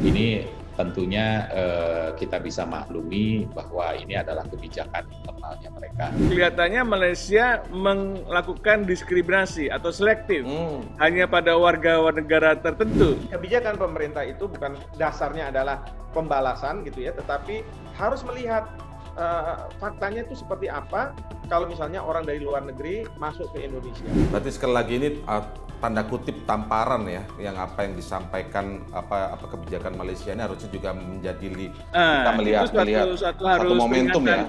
Ini tentunya eh, kita bisa maklumi bahwa ini adalah kebijakan internalnya mereka. Kelihatannya Malaysia melakukan diskriminasi atau selektif hmm. hanya pada warga negara tertentu. Kebijakan pemerintah itu bukan dasarnya adalah pembalasan gitu ya, tetapi harus melihat uh, faktanya itu seperti apa kalau misalnya orang dari luar negeri masuk ke Indonesia. Berarti sekali lagi ini uh, tanda kutip tamparan ya, yang apa yang disampaikan apa, apa kebijakan Malaysia ini harusnya juga menjadi li, uh, kita melihat suatu, melihat suatu, suatu momentum ya.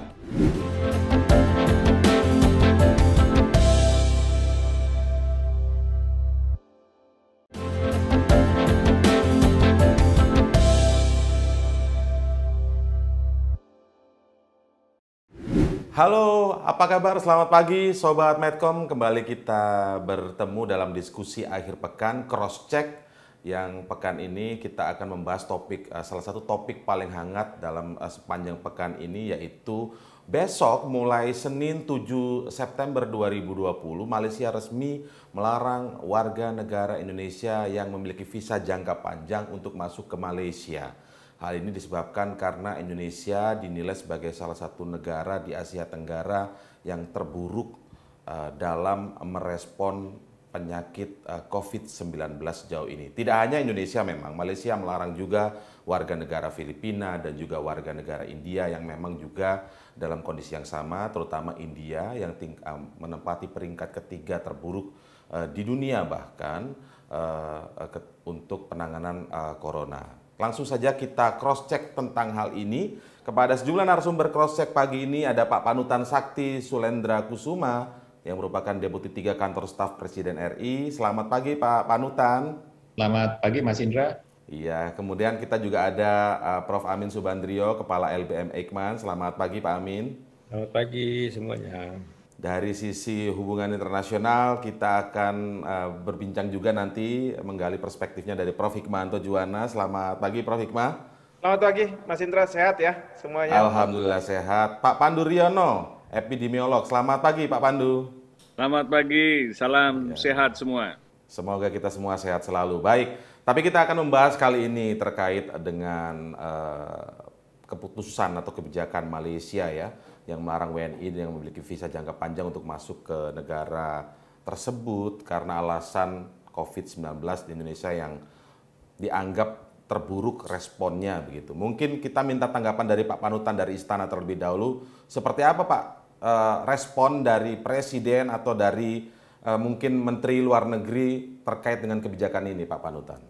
Halo, apa kabar? Selamat pagi Sobat Medcom. Kembali kita bertemu dalam diskusi akhir pekan cross check yang pekan ini kita akan membahas topik eh, salah satu topik paling hangat dalam eh, sepanjang pekan ini yaitu besok mulai Senin 7 September 2020 Malaysia resmi melarang warga negara Indonesia yang memiliki visa jangka panjang untuk masuk ke Malaysia. Hal ini disebabkan karena Indonesia dinilai sebagai salah satu negara di Asia Tenggara yang terburuk eh, dalam merespon penyakit eh, COVID-19 sejauh ini. Tidak hanya Indonesia memang, Malaysia melarang juga warga negara Filipina dan juga warga negara India yang memang juga dalam kondisi yang sama, terutama India yang eh, menempati peringkat ketiga terburuk di dunia bahkan untuk penanganan corona. Langsung saja kita cross-check tentang hal ini. Kepada sejumlah narasumber cross-check pagi ini ada Pak Panutan Sakti Sulendra Kusuma yang merupakan Deputi 3 Kantor Staf Presiden RI. Selamat pagi Pak Panutan. Selamat pagi Mas Indra. Iya, kemudian kita juga ada uh, Prof. Amin Subandrio, Kepala LBM Eijkman. Selamat pagi Pak Amin. Selamat pagi semuanya. Dari sisi hubungan internasional, kita akan uh, berbincang juga nanti menggali perspektifnya dari Prof. Hikmanto Juwana. Selamat pagi Prof. Hikmah. Selamat pagi, Mas Indra. Sehat ya semuanya? Alhamdulillah sehat. Pak Pandu Riono, epidemiolog. Selamat pagi Pak Pandu. Selamat pagi, salam ya. sehat semua. Semoga kita semua sehat selalu. Baik, tapi kita akan membahas kali ini terkait dengan uh, keputusan atau kebijakan Malaysia ya yang melarang WNI yang memiliki visa jangka panjang untuk masuk ke negara tersebut karena alasan COVID-19 di Indonesia yang dianggap terburuk responnya begitu. Mungkin kita minta tanggapan dari Pak Panutan dari Istana terlebih dahulu. Seperti apa Pak eh, respon dari Presiden atau dari eh, mungkin Menteri Luar Negeri terkait dengan kebijakan ini Pak Panutan?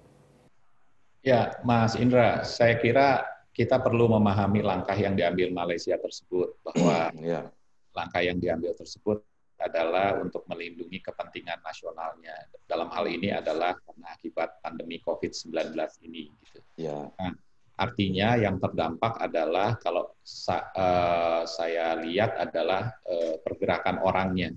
Ya, Mas Indra, saya kira kita perlu memahami langkah yang diambil Malaysia tersebut bahwa yeah. Ya. langkah yang diambil tersebut adalah untuk melindungi kepentingan nasionalnya. Dalam hal ini adalah karena akibat pandemi COVID-19 ini. Gitu. Yeah. Nah, artinya yang terdampak adalah kalau sa uh, saya lihat adalah uh, pergerakan orangnya.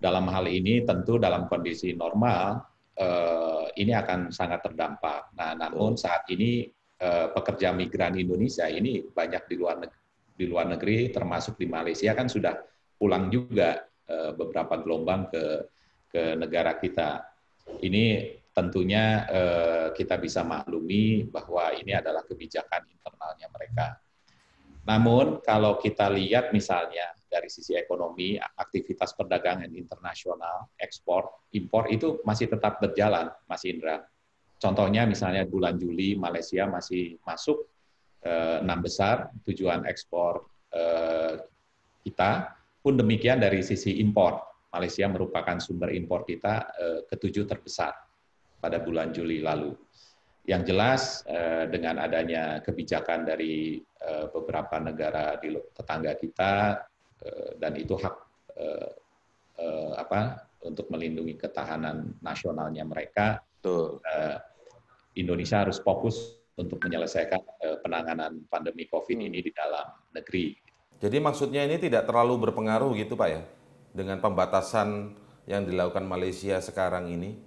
Dalam hal ini tentu dalam kondisi normal uh, ini akan sangat terdampak. Nah, namun saat ini Eh, pekerja migran Indonesia ini banyak di luar negeri, di luar negeri termasuk di Malaysia kan sudah pulang juga eh, beberapa gelombang ke ke negara kita. Ini tentunya eh, kita bisa maklumi bahwa ini adalah kebijakan internalnya mereka. Namun kalau kita lihat misalnya dari sisi ekonomi, aktivitas perdagangan internasional, ekspor, impor itu masih tetap berjalan, Mas Indra Contohnya misalnya bulan Juli Malaysia masih masuk eh, enam besar tujuan ekspor eh, kita. Pun demikian dari sisi impor, Malaysia merupakan sumber impor kita eh, ketujuh terbesar pada bulan Juli lalu. Yang jelas eh, dengan adanya kebijakan dari eh, beberapa negara di tetangga kita eh, dan itu hak eh, eh, apa untuk melindungi ketahanan nasionalnya mereka. Tuh. Eh, Indonesia harus fokus untuk menyelesaikan eh, penanganan pandemi COVID ini di dalam negeri. Jadi maksudnya ini tidak terlalu berpengaruh gitu Pak ya dengan pembatasan yang dilakukan Malaysia sekarang ini?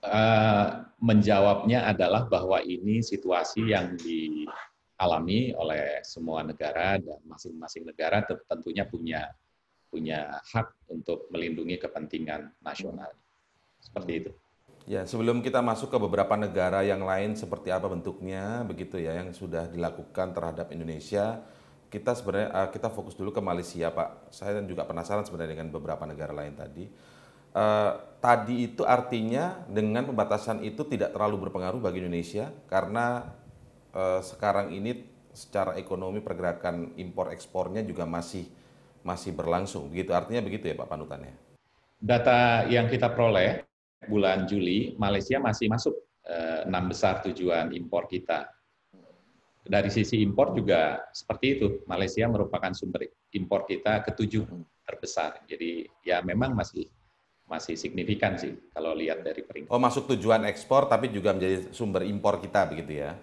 Uh, menjawabnya adalah bahwa ini situasi yang dialami oleh semua negara dan masing-masing negara tentunya punya punya hak untuk melindungi kepentingan nasional. Seperti itu. Ya, sebelum kita masuk ke beberapa negara yang lain seperti apa bentuknya, begitu ya, yang sudah dilakukan terhadap Indonesia, kita sebenarnya eh, kita fokus dulu ke Malaysia, Pak. Saya juga penasaran sebenarnya dengan beberapa negara lain tadi. Uh, tadi itu artinya dengan pembatasan itu tidak terlalu berpengaruh bagi Indonesia karena uh, sekarang ini secara ekonomi pergerakan impor ekspornya juga masih masih berlangsung. Begitu artinya begitu ya Pak Panutannya. Data yang kita peroleh bulan Juli Malaysia masih masuk eh, enam besar tujuan impor kita. Dari sisi impor juga seperti itu. Malaysia merupakan sumber impor kita ketujuh hmm. terbesar. Jadi ya memang masih masih signifikan sih kalau lihat dari peringkat. Oh masuk tujuan ekspor tapi juga menjadi sumber impor kita begitu ya?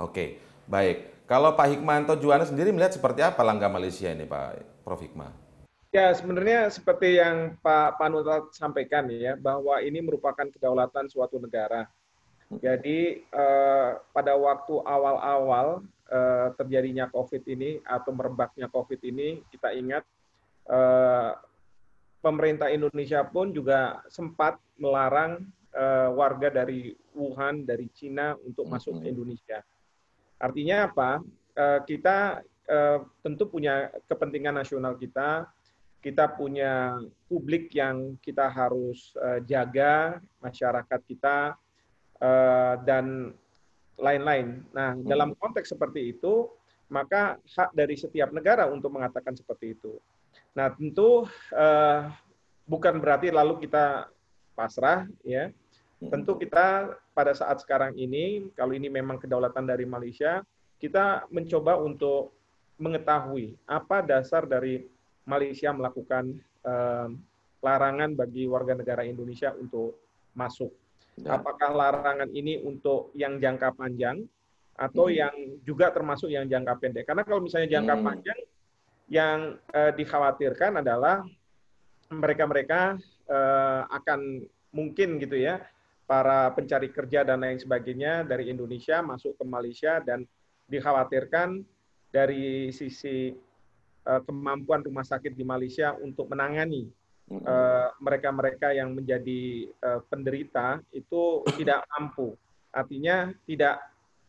Oke, baik. Kalau Pak Hikmanto Juwana sendiri melihat seperti apa langkah Malaysia ini Pak Prof. Hikmah? Ya, sebenarnya seperti yang Pak Panuta sampaikan ya, bahwa ini merupakan kedaulatan suatu negara. Hmm. Jadi eh, pada waktu awal-awal eh, terjadinya COVID ini atau merebaknya COVID ini, kita ingat eh, pemerintah Indonesia pun juga sempat melarang eh, warga dari Wuhan, dari Cina untuk hmm. masuk ke Indonesia. Artinya apa? Eh, kita eh, tentu punya kepentingan nasional kita kita punya publik yang kita harus uh, jaga, masyarakat kita, uh, dan lain-lain. Nah, hmm. dalam konteks seperti itu, maka hak dari setiap negara untuk mengatakan seperti itu. Nah, tentu uh, bukan berarti lalu kita pasrah, ya. Hmm. Tentu kita pada saat sekarang ini, kalau ini memang kedaulatan dari Malaysia, kita mencoba untuk mengetahui apa dasar dari Malaysia melakukan larangan bagi warga negara Indonesia untuk masuk. Ya. Apakah larangan ini untuk yang jangka panjang atau hmm. yang juga termasuk yang jangka pendek? Karena kalau misalnya jangka hmm. panjang, yang uh, dikhawatirkan adalah mereka-mereka uh, akan mungkin gitu ya para pencari kerja dan lain sebagainya dari Indonesia masuk ke Malaysia dan dikhawatirkan dari sisi Eh, kemampuan rumah sakit di Malaysia untuk menangani eh, mereka-mereka uh, yang menjadi uh, penderita itu tidak mampu. Artinya tidak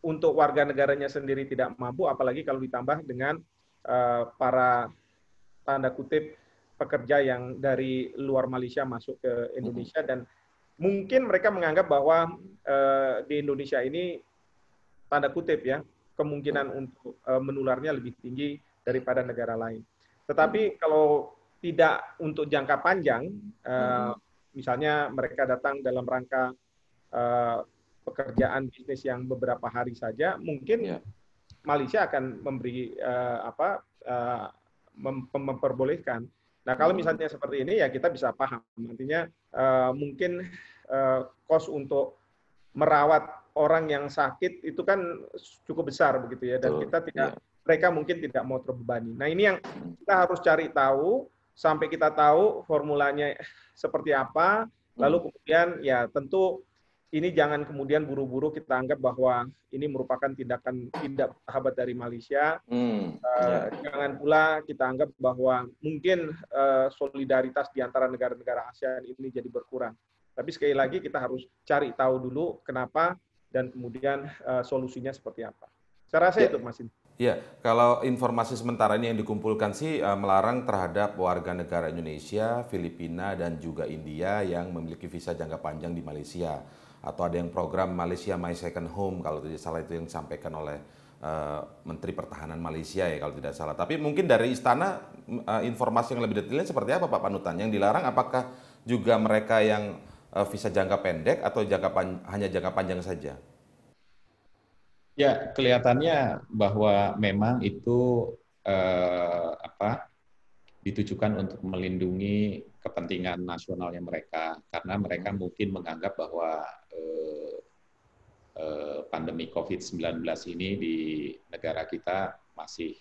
untuk warga negaranya sendiri tidak mampu, apalagi kalau ditambah dengan uh, para tanda kutip pekerja yang dari luar Malaysia masuk ke Indonesia dan mungkin mereka menganggap bahwa uh, di Indonesia ini tanda kutip ya kemungkinan untuk uh, menularnya lebih tinggi daripada negara lain. Tetapi hmm. kalau tidak untuk jangka panjang, uh, misalnya mereka datang dalam rangka uh, pekerjaan bisnis yang beberapa hari saja, mungkin yeah. Malaysia akan memberi uh, apa uh, mem memperbolehkan. Nah kalau hmm. misalnya seperti ini ya kita bisa paham. Nantinya uh, mungkin uh, kos untuk merawat orang yang sakit itu kan cukup besar begitu ya dan kita tidak yeah mereka mungkin tidak mau terbebani. Nah ini yang kita harus cari tahu sampai kita tahu formulanya seperti apa. Lalu hmm. kemudian ya tentu ini jangan kemudian buru-buru kita anggap bahwa ini merupakan tindakan tidak sahabat dari Malaysia. Hmm. Uh, Jangan pula kita anggap bahwa mungkin uh, solidaritas di antara negara-negara ASEAN ini jadi berkurang. Tapi sekali lagi kita harus cari tahu dulu kenapa dan kemudian uh, solusinya seperti apa. Saya rasa yeah. itu Mas Indra. Ya, kalau informasi sementara ini yang dikumpulkan sih uh, melarang terhadap warga negara Indonesia, Filipina, dan juga India yang memiliki visa jangka panjang di Malaysia. Atau ada yang program Malaysia My Second Home, kalau tidak salah itu yang disampaikan oleh uh, Menteri Pertahanan Malaysia ya kalau tidak salah. Tapi mungkin dari istana uh, informasi yang lebih detailnya seperti apa Pak Panutan? Yang dilarang apakah juga mereka yang uh, visa jangka pendek atau jangka hanya jangka panjang saja? Ya, kelihatannya bahwa memang itu eh, apa ditujukan untuk melindungi kepentingan nasionalnya mereka karena mereka hmm. mungkin menganggap bahwa eh, eh, pandemi COVID-19 ini di negara kita masih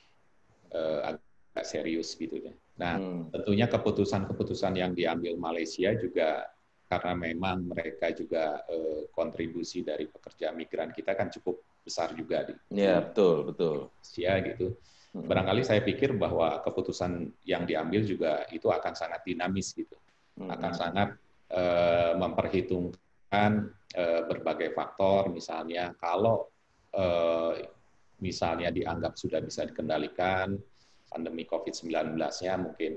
eh, agak serius gitu ya. Nah, hmm. tentunya keputusan-keputusan yang diambil Malaysia juga karena memang mereka juga eh, kontribusi dari pekerja migran kita kan cukup besar juga di ya betul betul ya gitu hmm. barangkali saya pikir bahwa keputusan yang diambil juga itu akan sangat dinamis gitu akan sangat uh, memperhitungkan uh, berbagai faktor misalnya kalau uh, misalnya dianggap sudah bisa dikendalikan pandemi COVID-19-nya mungkin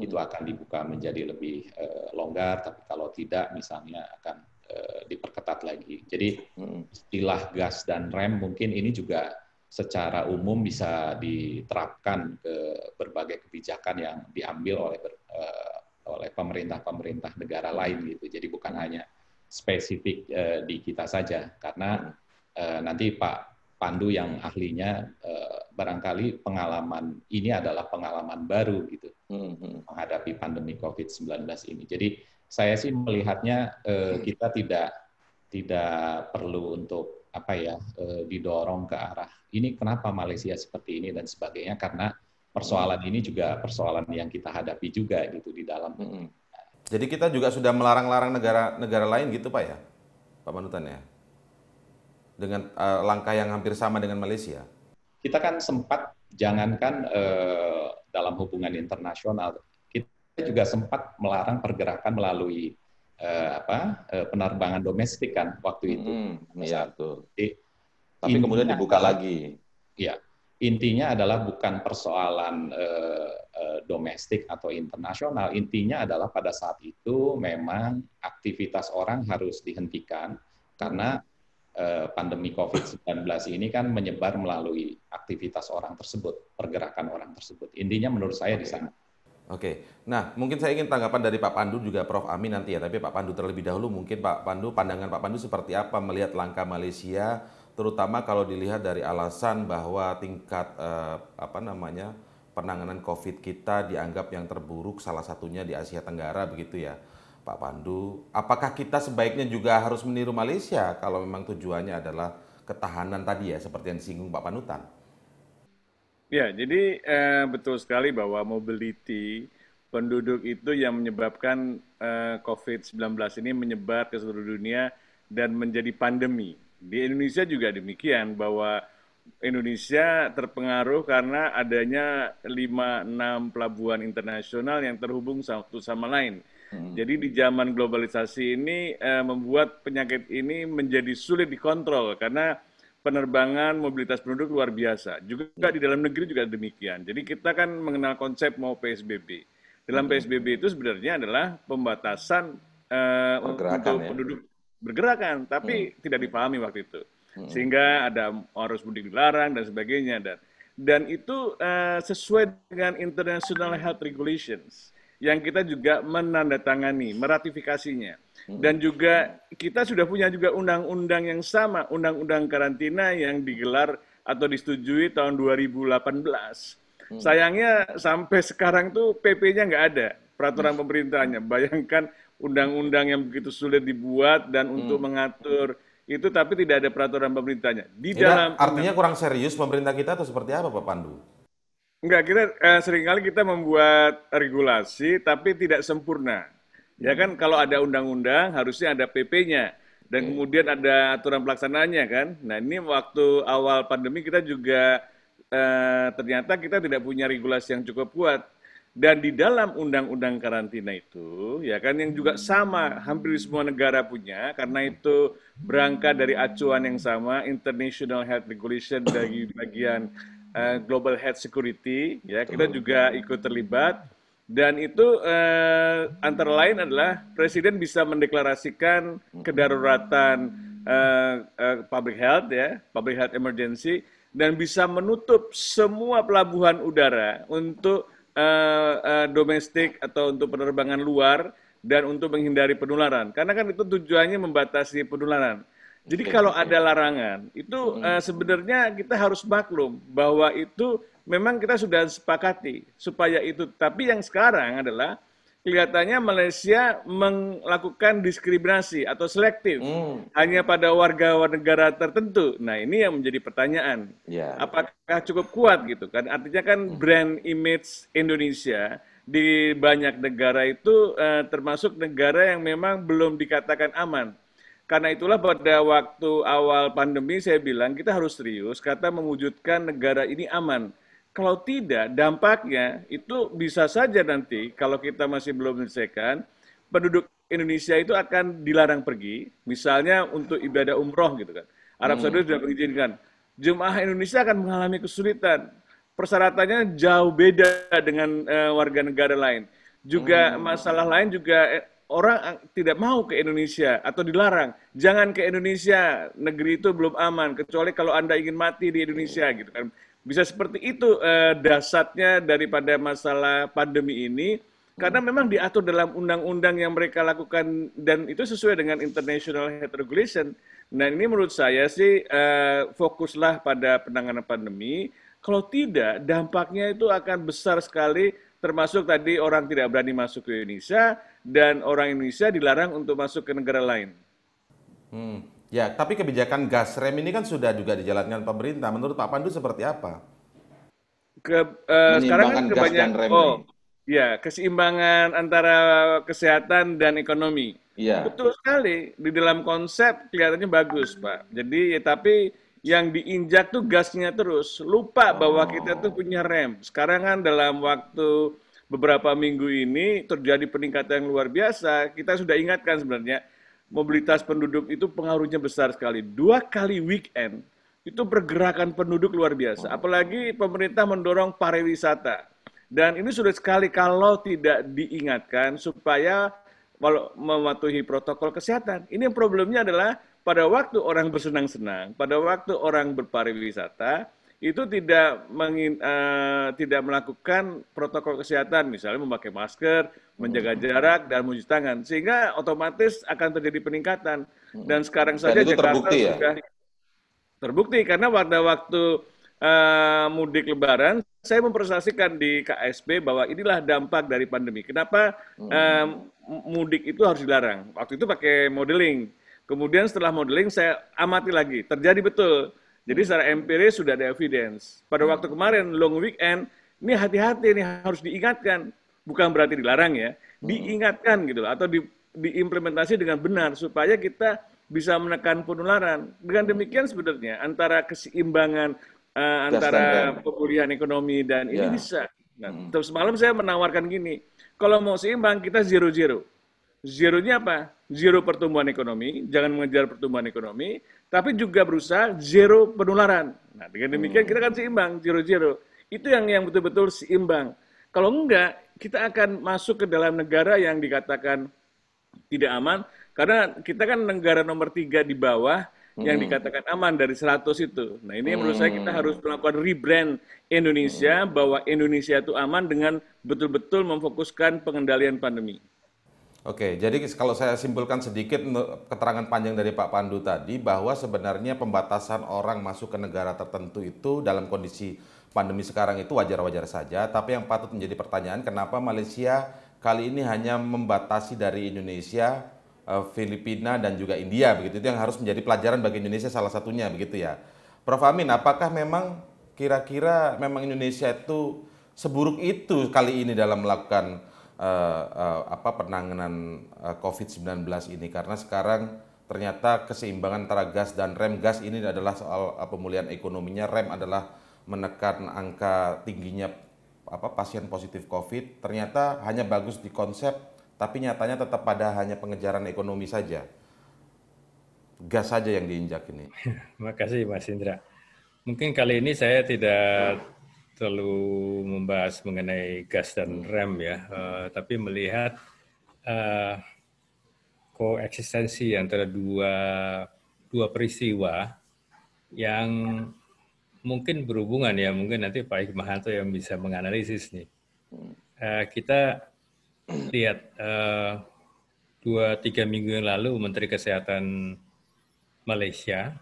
itu akan dibuka menjadi lebih uh, longgar tapi kalau tidak misalnya akan Eh, diperketat lagi. Jadi hmm. istilah gas dan rem mungkin ini juga secara umum bisa diterapkan ke berbagai kebijakan yang diambil oleh ber, uh, oleh pemerintah-pemerintah negara lain gitu. Jadi bukan hanya spesifik uh, di kita saja karena uh, nanti Pak Pandu yang ahlinya uh, barangkali pengalaman ini adalah pengalaman baru gitu hmm. hmm. menghadapi pandemi Covid-19 ini. Jadi saya sih melihatnya eh, kita tidak tidak perlu untuk apa ya eh, didorong ke arah ini kenapa Malaysia seperti ini dan sebagainya karena persoalan ini juga persoalan yang kita hadapi juga gitu di dalam. Jadi kita juga sudah melarang-larang negara-negara lain gitu pak ya, pak Manutan ya, dengan uh, langkah yang hampir sama dengan Malaysia. Kita kan sempat jangankan uh, dalam hubungan internasional juga sempat melarang pergerakan melalui uh, apa uh, penerbangan domestik kan waktu itu. Hmm, iya, Jadi, Tapi kemudian dibuka lagi. Iya. Intinya adalah bukan persoalan uh, uh, domestik atau internasional. Intinya adalah pada saat itu memang aktivitas orang harus dihentikan karena pandemi COVID-19 ini kan menyebar melalui aktivitas orang tersebut, pergerakan orang tersebut. Intinya menurut saya di sana Oke, nah mungkin saya ingin tanggapan dari Pak Pandu juga Prof. Amin nanti ya, tapi Pak Pandu terlebih dahulu mungkin Pak Pandu, pandangan Pak Pandu seperti apa melihat langkah Malaysia, terutama kalau dilihat dari alasan bahwa tingkat eh, apa namanya penanganan COVID kita dianggap yang terburuk salah satunya di Asia Tenggara begitu ya, Pak Pandu. Apakah kita sebaiknya juga harus meniru Malaysia kalau memang tujuannya adalah ketahanan tadi ya, seperti yang disinggung Pak Panutan? Ya, jadi eh, betul sekali bahwa mobility penduduk itu yang menyebabkan eh, COVID-19 ini menyebar ke seluruh dunia dan menjadi pandemi. Di Indonesia juga demikian bahwa Indonesia terpengaruh karena adanya 5-6 pelabuhan internasional yang terhubung satu sama lain. Hmm. Jadi di zaman globalisasi ini eh, membuat penyakit ini menjadi sulit dikontrol karena penerbangan mobilitas penduduk luar biasa. Juga ya. di dalam negeri juga demikian. Jadi kita kan mengenal konsep mau PSBB. Dalam PSBB itu sebenarnya adalah pembatasan uh, untuk ya. penduduk bergerakan, tapi hmm. tidak dipahami waktu itu. Hmm. Sehingga ada arus mudik dilarang dan sebagainya dan dan itu uh, sesuai dengan international health regulations yang kita juga menandatangani, meratifikasinya. Hmm. Dan juga kita sudah punya juga undang-undang yang sama, undang-undang karantina yang digelar atau disetujui tahun 2018. Hmm. Sayangnya sampai sekarang tuh PP-nya nggak ada, peraturan hmm. pemerintahnya. Bayangkan undang-undang yang begitu sulit dibuat dan untuk hmm. mengatur itu tapi tidak ada peraturan pemerintahnya. Di Ini dalam artinya kurang serius pemerintah kita atau seperti apa Pak Pandu? Enggak, kita uh, seringkali kita membuat regulasi tapi tidak sempurna. Ya kan kalau ada undang-undang harusnya ada PP-nya dan iya. kemudian ada aturan pelaksanaannya kan. Nah, ini waktu awal pandemi kita juga eh, ternyata kita tidak punya regulasi yang cukup kuat. Dan di dalam undang-undang karantina itu, ya kan yang juga hmm. sama hampir semua negara punya, karena itu berangkat dari acuan yang sama, International Health Regulation dari bagian uh, Global Head Security ya kita juga ikut terlibat dan itu uh, antara lain adalah presiden bisa mendeklarasikan kedaruratan uh, uh, public health ya public health emergency dan bisa menutup semua pelabuhan udara untuk uh, uh, domestik atau untuk penerbangan luar dan untuk menghindari penularan karena kan itu tujuannya membatasi penularan jadi kalau ada larangan, itu uh, sebenarnya kita harus maklum bahwa itu memang kita sudah sepakati supaya itu. Tapi yang sekarang adalah kelihatannya Malaysia melakukan diskriminasi atau selektif hmm. hanya pada warga negara tertentu. Nah ini yang menjadi pertanyaan, yeah. apakah cukup kuat gitu kan? Artinya kan hmm. brand image Indonesia di banyak negara itu uh, termasuk negara yang memang belum dikatakan aman. Karena itulah pada waktu awal pandemi saya bilang kita harus serius kata mewujudkan negara ini aman. Kalau tidak, dampaknya itu bisa saja nanti kalau kita masih belum menyelesaikan, penduduk Indonesia itu akan dilarang pergi, misalnya untuk ibadah umroh gitu kan. Arab hmm. Saudi sudah mengizinkan. Jemaah Indonesia akan mengalami kesulitan. Persyaratannya jauh beda dengan uh, warga negara lain. Juga hmm. masalah lain juga eh, orang tidak mau ke Indonesia atau dilarang. Jangan ke Indonesia, negeri itu belum aman, kecuali kalau Anda ingin mati di Indonesia gitu kan. Bisa seperti itu eh, dasarnya daripada masalah pandemi ini karena hmm. memang diatur dalam undang-undang yang mereka lakukan dan itu sesuai dengan international health regulation. Nah, ini menurut saya sih eh, fokuslah pada penanganan pandemi. Kalau tidak, dampaknya itu akan besar sekali termasuk tadi orang tidak berani masuk ke Indonesia, dan orang Indonesia dilarang untuk masuk ke negara lain. Hmm. Ya, tapi kebijakan gas rem ini kan sudah juga dijalankan pemerintah. Menurut Pak Pandu seperti apa? Ke, uh, sekarang kan kebanyakan rem oh, ya keseimbangan antara kesehatan dan ekonomi. Ya. Betul sekali di dalam konsep kelihatannya bagus, Pak. Jadi ya, tapi yang diinjak tuh gasnya terus. Lupa bahwa oh. kita tuh punya rem. Sekarang kan dalam waktu beberapa minggu ini terjadi peningkatan yang luar biasa. Kita sudah ingatkan sebenarnya mobilitas penduduk itu pengaruhnya besar sekali. Dua kali weekend itu pergerakan penduduk luar biasa. Apalagi pemerintah mendorong pariwisata. Dan ini sudah sekali kalau tidak diingatkan supaya mematuhi protokol kesehatan. Ini problemnya adalah pada waktu orang bersenang-senang, pada waktu orang berpariwisata, itu tidak eh, tidak melakukan protokol kesehatan misalnya memakai masker menjaga jarak dan mencuci tangan sehingga otomatis akan terjadi peningkatan hmm. dan sekarang saja Jakarta terbukti ya? sudah terbukti karena pada waktu uh, mudik Lebaran saya mempresentasikan di KSP bahwa inilah dampak dari pandemi kenapa uh, mudik itu harus dilarang waktu itu pakai modeling kemudian setelah modeling saya amati lagi terjadi betul jadi secara empiris sudah ada evidence. Pada waktu hmm. kemarin long weekend, ini hati-hati ini harus diingatkan. Bukan berarti dilarang ya, hmm. diingatkan gitu atau di, diimplementasi dengan benar supaya kita bisa menekan penularan. Dengan demikian sebenarnya antara keseimbangan uh, antara pemulihan ekonomi dan ini yeah. bisa. Nah, hmm. terus semalam saya menawarkan gini, kalau mau seimbang kita zero zero. Zero-nya apa? zero pertumbuhan ekonomi, jangan mengejar pertumbuhan ekonomi, tapi juga berusaha zero penularan. Nah, dengan demikian hmm. kita akan seimbang, zero-zero. Itu yang yang betul-betul seimbang. Kalau enggak, kita akan masuk ke dalam negara yang dikatakan tidak aman, karena kita kan negara nomor tiga di bawah, yang hmm. dikatakan aman dari 100 itu. Nah ini hmm. menurut saya kita hmm. harus melakukan rebrand Indonesia hmm. bahwa Indonesia itu aman dengan betul-betul memfokuskan pengendalian pandemi. Oke, jadi kalau saya simpulkan sedikit keterangan panjang dari Pak Pandu tadi bahwa sebenarnya pembatasan orang masuk ke negara tertentu itu dalam kondisi pandemi sekarang itu wajar-wajar saja, tapi yang patut menjadi pertanyaan kenapa Malaysia kali ini hanya membatasi dari Indonesia, eh, Filipina dan juga India begitu itu yang harus menjadi pelajaran bagi Indonesia salah satunya begitu ya. Prof Amin, apakah memang kira-kira memang Indonesia itu seburuk itu kali ini dalam melakukan uh, uh, apa penanganan uh, eh, COVID-19 ini karena sekarang ternyata keseimbangan antara gas dan rem gas ini adalah soal pemulihan ekonominya rem adalah menekan angka tingginya apa pasien positif COVID ternyata hanya bagus di konsep tapi nyatanya tetap pada hanya pengejaran ekonomi saja gas saja yang diinjak ini. Terima kasih Mas Indra. Mungkin kali ini saya tidak terlalu membahas mengenai gas dan hmm. rem ya, uh, tapi melihat uh, koeksistensi antara dua dua peristiwa yang mungkin berhubungan ya, mungkin nanti Pak Hikmahanto yang bisa menganalisis nih. Uh, kita lihat uh, dua tiga minggu yang lalu Menteri Kesehatan Malaysia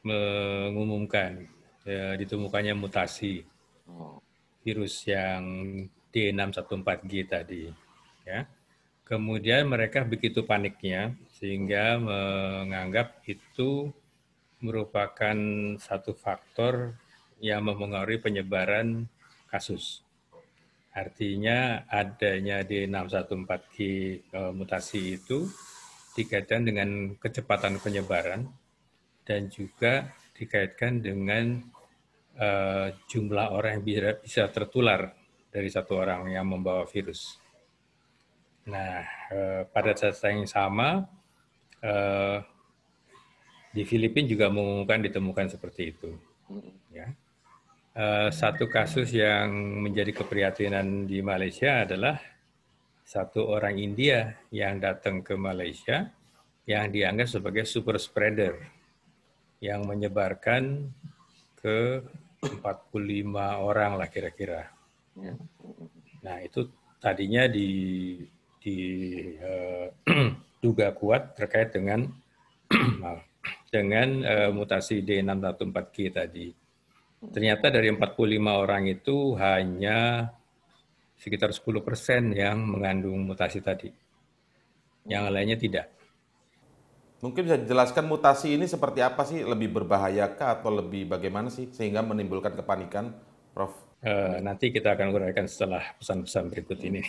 mengumumkan ya, ditemukannya mutasi oh. virus yang D614G tadi. Ya. Kemudian mereka begitu paniknya sehingga menganggap itu merupakan satu faktor yang mempengaruhi penyebaran kasus. Artinya adanya D614G e, mutasi itu dikaitkan dengan kecepatan penyebaran dan juga dikaitkan dengan Eh, jumlah orang yang bisa, tertular dari satu orang yang membawa virus. Nah, eh, pada saat yang sama, eh, di Filipina juga mengumumkan ditemukan seperti itu. Ya. satu kasus yang menjadi keprihatinan di Malaysia adalah satu orang India yang datang ke Malaysia yang dianggap sebagai super spreader yang menyebarkan ke 45 orang lah kira-kira. Ya. Nah itu tadinya di diduga eh, duga kuat terkait dengan dengan uh, mutasi D614G tadi. Ternyata dari 45 orang itu hanya sekitar 10 persen yang mengandung mutasi tadi. Yang lainnya tidak. Mungkin bisa dijelaskan mutasi ini seperti apa sih? Lebih berbahayakah atau lebih bagaimana sih sehingga menimbulkan kepanikan, Prof? Uh, nanti kita akan uraikan setelah pesan-pesan berikut ini.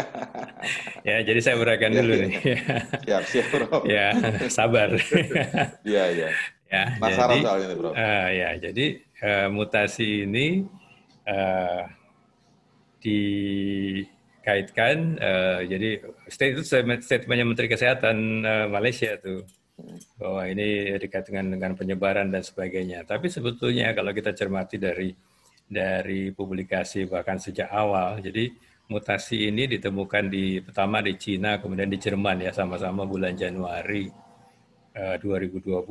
ya, jadi saya uraikan dulu iya, iya. nih. siap, siap, Prof. ya, sabar. Iya, iya. Ya, Masalah soalnya nih, Prof. Uh, ya, jadi uh, mutasi ini uh, di kaitkan uh, jadi state itu statementnya Menteri Kesehatan uh, Malaysia tuh bahwa ini dekat dengan dengan penyebaran dan sebagainya. Tapi sebetulnya kalau kita cermati dari dari publikasi bahkan sejak awal, jadi mutasi ini ditemukan di pertama di Cina kemudian di Jerman ya sama-sama bulan Januari eh, uh, 2020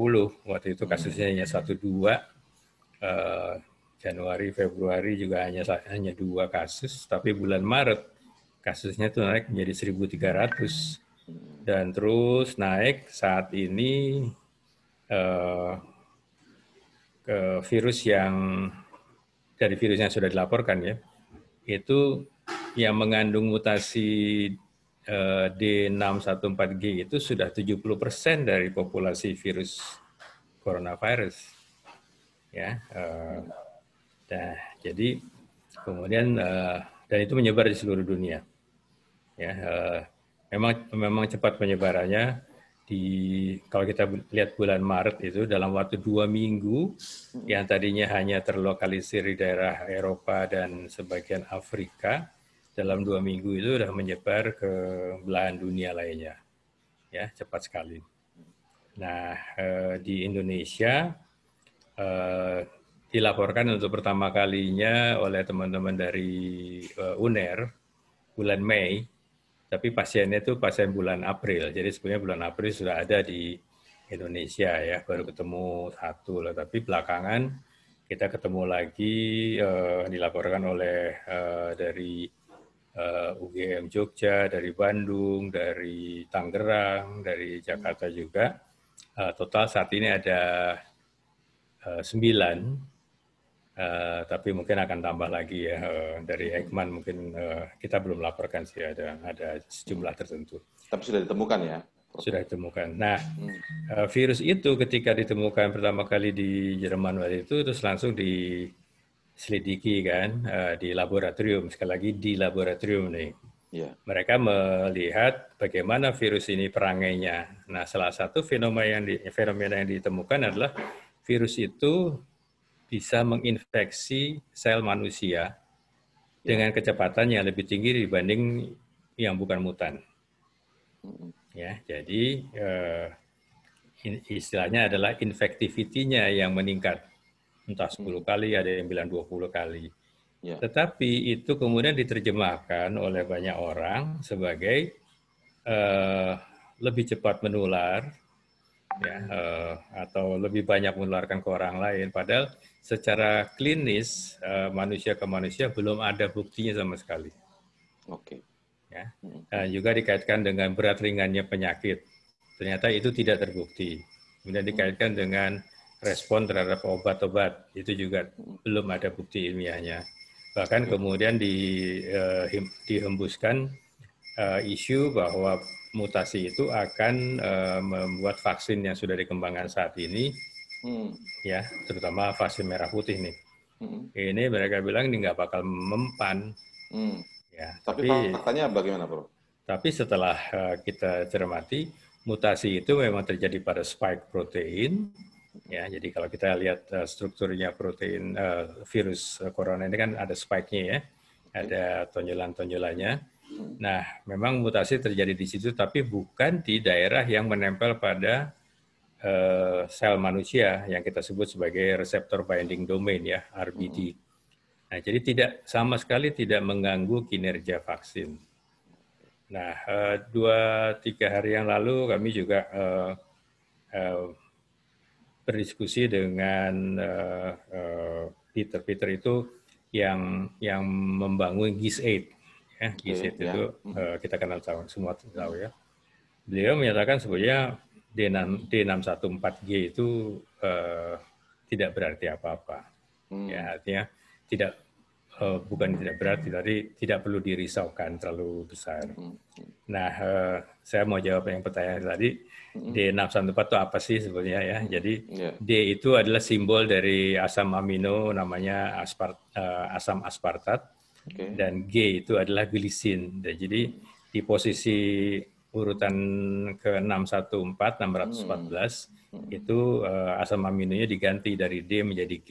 waktu itu kasusnya hanya satu dua uh, Januari Februari juga hanya hanya dua kasus tapi bulan Maret kasusnya itu naik menjadi 1.300 hmm. dan terus naik saat ini eh, ke virus yang dari virus yang sudah dilaporkan ya itu yang mengandung mutasi eh, D614G itu sudah 70% dari populasi virus coronavirus ya eh, nah jadi kemudian dan itu menyebar di seluruh dunia. Ya, eh, memang memang cepat penyebarannya di kalau kita lihat bulan Maret itu dalam waktu dua minggu hmm. yang tadinya hanya terlokalisir di daerah Eropa dan sebagian Afrika dalam dua minggu itu sudah menyebar ke belahan dunia lainnya ya cepat sekali. Nah eh, di Indonesia eh, dilaporkan untuk pertama kalinya oleh teman-teman dari UNER bulan Mei tapi pasiennya itu pasien bulan April. Jadi sebenarnya bulan April sudah ada di Indonesia ya, baru ketemu satu lah. Tapi belakangan kita ketemu lagi eh, dilaporkan oleh eh, dari eh, UGM Jogja, dari Bandung, dari Tangerang, dari Jakarta juga. Eh, total saat ini ada eh, sembilan Uh, tapi mungkin akan tambah lagi ya uh, dari hmm. Ekman mungkin uh, kita belum laporkan sih ada ada sejumlah tertentu. Tapi sudah ditemukan ya? Sudah ditemukan. Nah hmm. uh, virus itu ketika ditemukan pertama kali di Jerman waktu itu terus langsung diselidiki kan uh, di laboratorium sekali lagi di laboratorium nih. Yeah. Mereka melihat bagaimana virus ini perangainya. Nah salah satu fenomena yang di, fenomena yang ditemukan adalah virus itu bisa menginfeksi sel manusia dengan kecepatan yang lebih tinggi dibanding yang bukan mutan. Hmm. Ya, jadi eh, istilahnya adalah infektivitinya yang meningkat. Entah 10 hmm. kali, ada yang bilang 20 kali. Ya. Tetapi itu kemudian diterjemahkan oleh banyak orang sebagai uh, lebih cepat menular, ya uh, atau lebih banyak menularkan ke orang lain padahal secara klinis uh, manusia ke manusia belum ada buktinya sama sekali. Oke. Okay. Ya. Dan hmm. eh, juga dikaitkan dengan berat ringannya penyakit. Ternyata itu tidak terbukti. Kemudian hmm. dikaitkan dengan respon terhadap obat-obat itu juga hmm. belum ada bukti ilmiahnya. Bahkan ya. kemudian di, uh, dihembuskan uh, isu bahwa mutasi itu akan uh, membuat vaksin yang sudah dikembangkan saat ini, hmm. ya terutama vaksin merah putih nih, hmm. ini mereka bilang ini nggak bakal mempan. Hmm. Ya, tapi, faktanya bagaimana, Bro? Tapi setelah uh, kita cermati, mutasi itu memang terjadi pada spike protein. Ya, jadi kalau kita lihat uh, strukturnya protein uh, virus corona ini kan ada spike-nya ya, hmm. ada tonjolan-tonjolannya Nah, memang mutasi terjadi di situ, tapi bukan di daerah yang menempel pada uh, sel manusia yang kita sebut sebagai reseptor binding domain ya, RBD. Hmm. Nah, jadi tidak sama sekali tidak mengganggu kinerja vaksin. Nah, uh, dua tiga hari yang lalu kami juga uh, berdiskusi dengan Peter. Peter itu yang yang membangun GIS 8 Eh, ya okay, itu yeah. uh, mm. eh, kita kenal tahu semua tahu ya. Beliau menyatakan sebenarnya D6 D614G itu uh, tidak berarti apa-apa. Hmm. Ya artinya tidak uh, bukan tidak berarti tapi tidak perlu dirisaukan terlalu besar. Hmm. Nah, uh, saya mau jawab yang pertanyaan tadi. Mm. D614 itu apa sih sebenarnya ya? Jadi yeah. D itu adalah simbol dari asam amino namanya aspart, uh, asam aspartat okay. dan G itu adalah glisin. Jadi di posisi urutan ke-614 614 hmm. hmm. itu uh, asam aminonya diganti dari D menjadi G.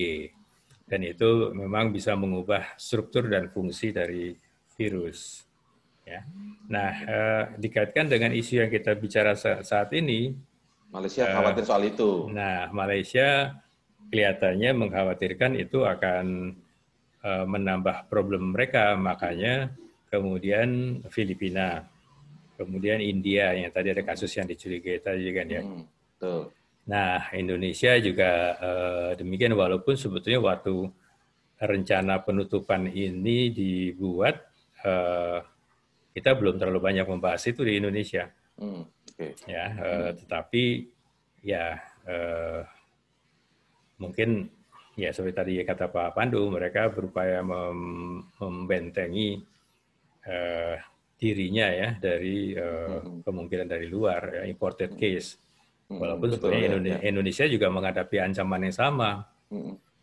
Dan itu memang bisa mengubah struktur dan fungsi dari virus. Ya. Nah, uh, dikaitkan dengan isu yang kita bicara saat ini, Malaysia uh, khawatir soal itu. Nah, Malaysia kelihatannya mengkhawatirkan itu akan Eh, menambah problem mereka, makanya kemudian Filipina, kemudian India yang tadi ada kasus yang dicurigai tadi kan ya. Hmm, nah Indonesia juga eh, demikian walaupun sebetulnya waktu rencana penutupan ini dibuat eh, kita belum terlalu banyak membahas itu di Indonesia. Hmm, okay. Ya, eh, hmm. tetapi ya eh, mungkin Ya, seperti tadi kata Pak Pandu, mereka berupaya membentengi uh, dirinya ya dari eh, kemungkinan dari luar, ya, imported case. Walaupun Betul, sebenarnya ya, ya. Indonesia juga menghadapi ancaman yang sama.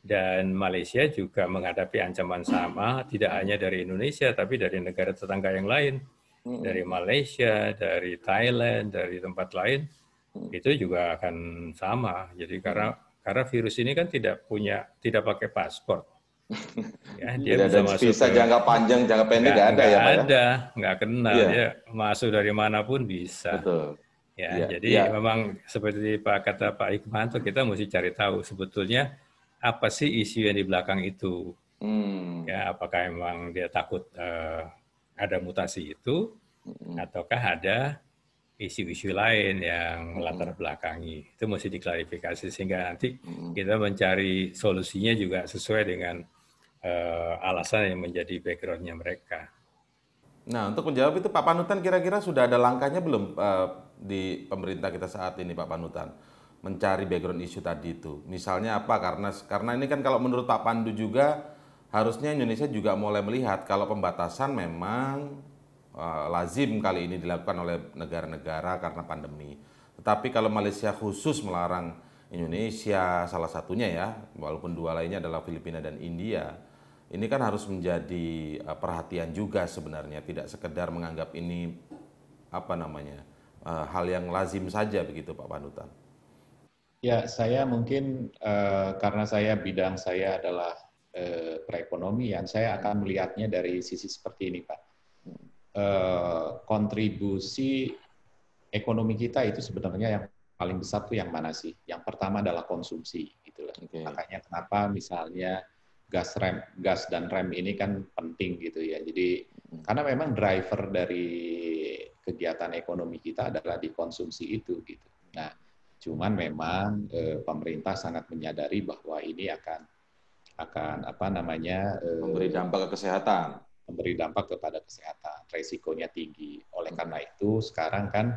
Dan Malaysia juga menghadapi ancaman sama, tidak hanya dari Indonesia, tapi dari negara tetangga yang lain. Dari Malaysia, dari Thailand, dari tempat lain, itu juga akan sama. Jadi karena karena virus ini kan tidak punya, tidak pakai paspor. Ya, dia bisa ada masuk bisa ke, jangka panjang, jangka pendek nggak ada ya, Pak? Ya? ada, nggak kenal. Ya. masuk dari manapun bisa. Betul. Ya, yeah. jadi yeah. memang seperti Pak kata Pak Hikmanto, kita mesti cari tahu sebetulnya apa sih isu yang di belakang itu. Hmm. Ya, apakah memang dia takut uh, ada mutasi itu, hmm. ataukah ada isu-isu lain yang hmm. latar belakangi. Itu mesti diklarifikasi sehingga nanti hmm. kita mencari solusinya juga sesuai dengan uh, alasan yang menjadi backgroundnya mereka. Nah, untuk menjawab itu Pak Panutan kira-kira sudah ada langkahnya belum uh, di pemerintah kita saat ini Pak Panutan mencari background isu tadi itu. Misalnya apa? Karena karena ini kan kalau menurut Pak Pandu juga harusnya Indonesia juga mulai melihat kalau pembatasan memang Eh, lazim kali ini dilakukan oleh negara-negara karena pandemi. Tetapi kalau Malaysia khusus melarang Indonesia salah satunya ya, walaupun dua lainnya adalah Filipina dan India, ini kan harus menjadi eh, perhatian juga sebenarnya, tidak sekedar menganggap ini apa namanya eh, hal yang lazim saja begitu Pak Panutan. Ya, saya mungkin uh, karena saya bidang saya adalah perekonomian, saya akan melihatnya dari sisi seperti ini, Pak. Eh, kontribusi ekonomi kita itu sebenarnya yang paling besar tuh yang mana sih? Yang pertama adalah konsumsi gitu Okay. Makanya kenapa misalnya gas rem gas dan rem ini kan penting gitu ya. Jadi hmm. karena memang driver dari kegiatan ekonomi kita adalah di konsumsi itu gitu. Nah, cuman memang e, pemerintah sangat menyadari bahwa ini akan akan apa namanya eh, memberi dampak ke kesehatan memberi dampak kepada kesehatan, resikonya tinggi. Oleh hmm. karena itu sekarang kan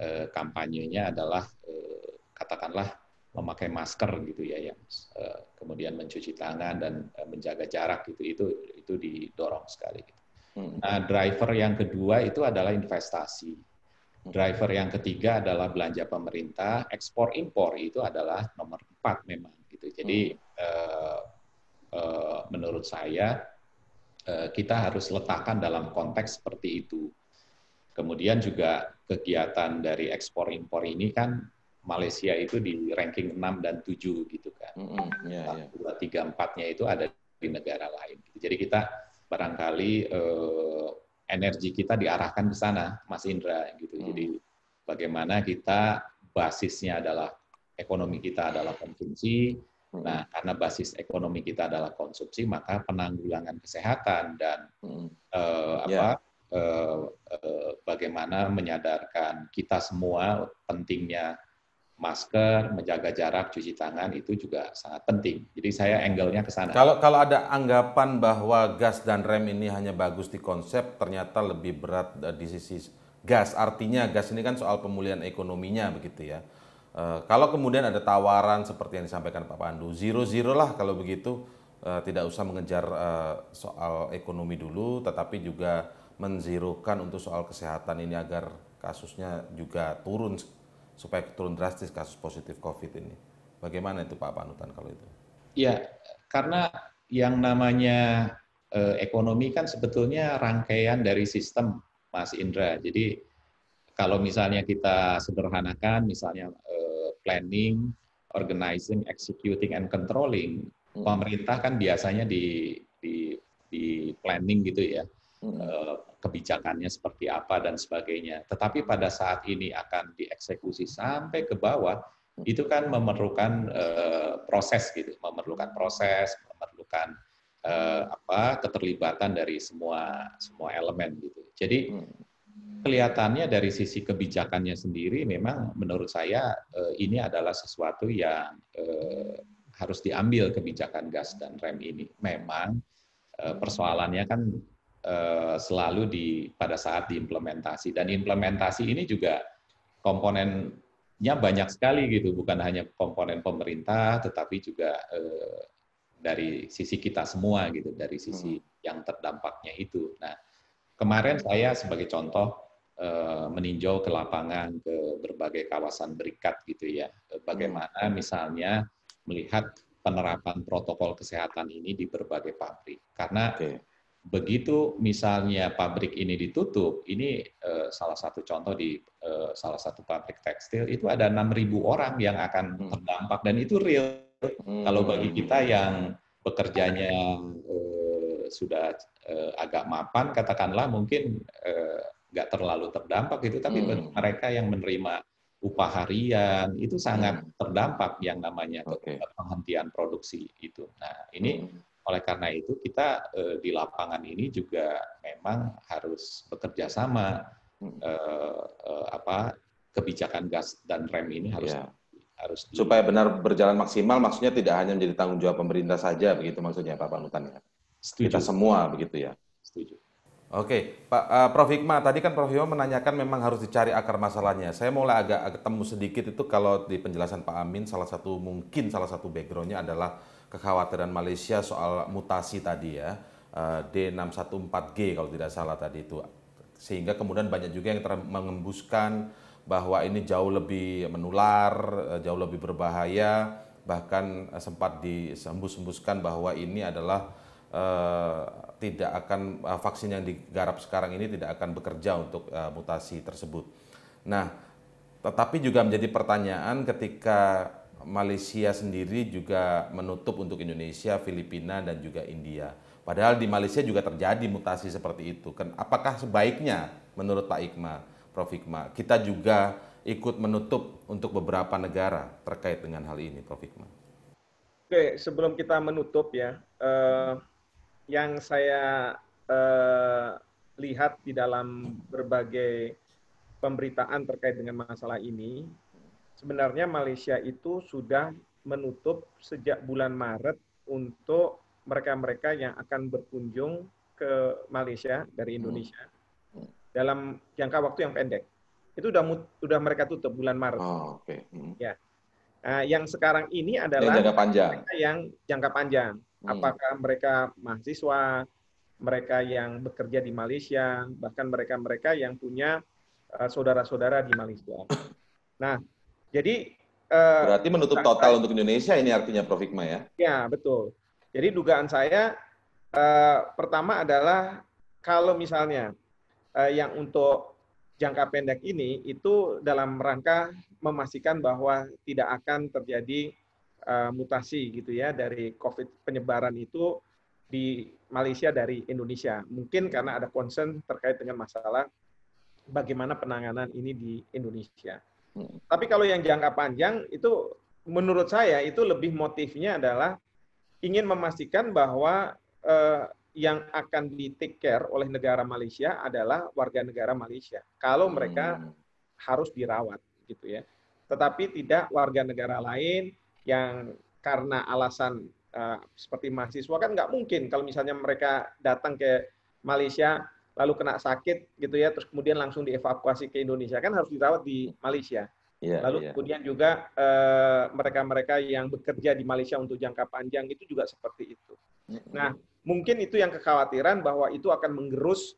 eh, kampanyenya adalah eh, katakanlah memakai masker gitu ya, yang eh, kemudian mencuci tangan dan eh, menjaga jarak gitu itu itu didorong sekali. Gitu. Hmm. Nah driver yang kedua itu adalah investasi. Hmm. Driver yang ketiga adalah belanja pemerintah, ekspor impor itu adalah nomor empat memang gitu. Jadi eh, eh, menurut saya Eh, kita harus letakkan dalam konteks seperti itu. Kemudian juga kegiatan dari ekspor impor ini kan Malaysia itu di ranking 6 dan 7 gitu kan. Mm tiga empatnya itu ada di negara lain. Gitu. Jadi kita barangkali eh, energi kita diarahkan ke sana, Mas Indra gitu. Mm. Jadi bagaimana kita basisnya adalah ekonomi kita adalah konsumsi, Nah, karena basis ekonomi kita adalah konsumsi, maka penanggulangan kesehatan dan hmm. uh, apa yeah. eh, eh, bagaimana menyadarkan kita semua pentingnya masker, menjaga jarak, cuci tangan itu juga sangat penting. Jadi saya angle-nya ke sana. Kalau kalau ada anggapan bahwa gas dan rem ini hanya bagus di konsep, ternyata lebih berat eh, di sisi gas. Artinya gas ini kan soal pemulihan ekonominya begitu ya e, kalau kemudian ada tawaran seperti yang disampaikan Pak Pandu, zero-zero lah kalau begitu, e, tidak usah mengejar e, soal ekonomi dulu, tetapi juga menzirukan untuk soal kesehatan ini agar kasusnya juga turun, supaya turun drastis kasus positif COVID ini. Bagaimana itu Pak Panutan kalau itu? Ya, karena yang namanya e, ekonomi kan sebetulnya rangkaian dari sistem, Mas Indra. Jadi kalau misalnya kita sederhanakan, misalnya planning, organizing, executing, and controlling. Hmm. Pemerintah kan biasanya di, di, di planning gitu ya, hmm. Eh, kebijakannya seperti apa dan sebagainya. Tetapi pada saat ini akan dieksekusi sampai ke bawah, hmm. itu kan memerlukan uh, proses gitu, memerlukan proses, memerlukan uh, apa keterlibatan dari semua semua elemen gitu. Jadi hmm kelihatannya dari sisi kebijakannya sendiri memang menurut saya eh, ini adalah sesuatu yang eh, harus diambil kebijakan gas dan rem ini. Memang eh, persoalannya kan selalu di pada saat diimplementasi dan implementasi ini juga komponennya banyak sekali gitu bukan hanya komponen pemerintah tetapi juga dari sisi kita semua gitu dari sisi hmm. yang terdampaknya itu nah kemarin saya sebagai contoh Eh, meninjau ke lapangan ke berbagai kawasan berikat gitu ya. Bagaimana hmm. misalnya melihat penerapan protokol kesehatan ini di berbagai pabrik. Karena okay. begitu misalnya pabrik ini ditutup, ini uh, salah satu contoh di uh, salah satu pabrik tekstil itu ada 6.000 orang yang akan hmm. terdampak dan itu real. Hmm. Kalau bagi hmm. kita yang bekerjanya uh, sudah uh, agak mapan, katakanlah mungkin uh, nggak terlalu terdampak itu, tapi hmm. mereka yang menerima upah harian itu sangat hmm. terdampak yang namanya okay. penghentian produksi itu. Nah ini hmm. oleh karena itu kita eh, di lapangan ini juga memang harus bekerja sama hmm. eh, eh, apa kebijakan gas dan rem ini harus yeah. harus di... supaya benar berjalan maksimal maksudnya tidak hanya menjadi tanggung jawab pemerintah saja begitu maksudnya Pak Panutan ya. Setuju. Kita semua begitu ya. Setuju. Oke, Pak uh, Prof Hikmah, tadi kan Prof Hikmah menanyakan memang harus dicari akar masalahnya. Saya mulai agak, ketemu sedikit itu kalau di penjelasan Pak Amin salah satu mungkin salah satu backgroundnya adalah kekhawatiran Malaysia soal mutasi tadi ya eh, D614G kalau tidak salah tadi itu sehingga kemudian banyak juga yang mengembuskan bahwa ini jauh lebih menular, eh, jauh lebih berbahaya, bahkan sempat disembus-sembuskan bahwa ini adalah tidak akan uh, vaksin yang digarap sekarang ini tidak akan bekerja untuk uh, mutasi tersebut. Nah, tetapi juga menjadi pertanyaan ketika Malaysia sendiri juga menutup untuk Indonesia, Filipina dan juga India. Padahal di Malaysia juga terjadi mutasi seperti itu. Apakah sebaiknya menurut Pak Ikma, Prof Ikma, kita juga ikut menutup untuk beberapa negara terkait dengan hal ini, Prof Ikma? Oke, sebelum kita menutup ya, eh, yang saya eh, lihat di dalam berbagai pemberitaan terkait dengan masalah ini, sebenarnya Malaysia itu sudah menutup sejak bulan Maret untuk mereka-mereka yang akan berkunjung ke Malaysia dari hmm. Indonesia hmm. dalam jangka waktu yang pendek. Itu sudah sudah mereka tutup bulan Maret. Oh, oke. Okay. Hmm. Ya. Nah, yang sekarang ini adalah yang jangka panjang. yang jangka panjang. Hmm. Apakah mereka mahasiswa, mereka yang bekerja di Malaysia, bahkan mereka-mereka yang punya eh, saudara-saudara uh, di Malaysia. Nah, jadi uh, berarti menutup total saya, untuk Indonesia ini artinya Prof Hikmah ya? Ya betul. Jadi dugaan saya uh, pertama adalah kalau misalnya uh, yang untuk jangka pendek ini itu dalam rangka memastikan bahwa tidak akan terjadi Eh, mutasi gitu ya dari COVID penyebaran itu di Malaysia dari Indonesia. Mungkin karena ada concern terkait dengan masalah bagaimana penanganan ini di Indonesia. Hmm. Tapi kalau yang jangka panjang itu menurut saya itu lebih motifnya adalah ingin memastikan bahwa eh, yang akan di take care oleh negara Malaysia adalah warga negara Malaysia. Kalau mereka hmm. harus dirawat gitu ya. Tetapi tidak warga negara lain yang karena alasan uh, seperti mahasiswa kan nggak mungkin kalau misalnya mereka datang ke Malaysia lalu kena sakit gitu ya terus kemudian langsung dievakuasi ke Indonesia kan harus dirawat di Malaysia. Yeah, lalu yeah. kemudian juga eh, mereka-mereka uh, yang bekerja di Malaysia untuk jangka panjang itu juga seperti itu. Mm -hmm. Nah, mungkin itu yang kekhawatiran bahwa itu akan menggerus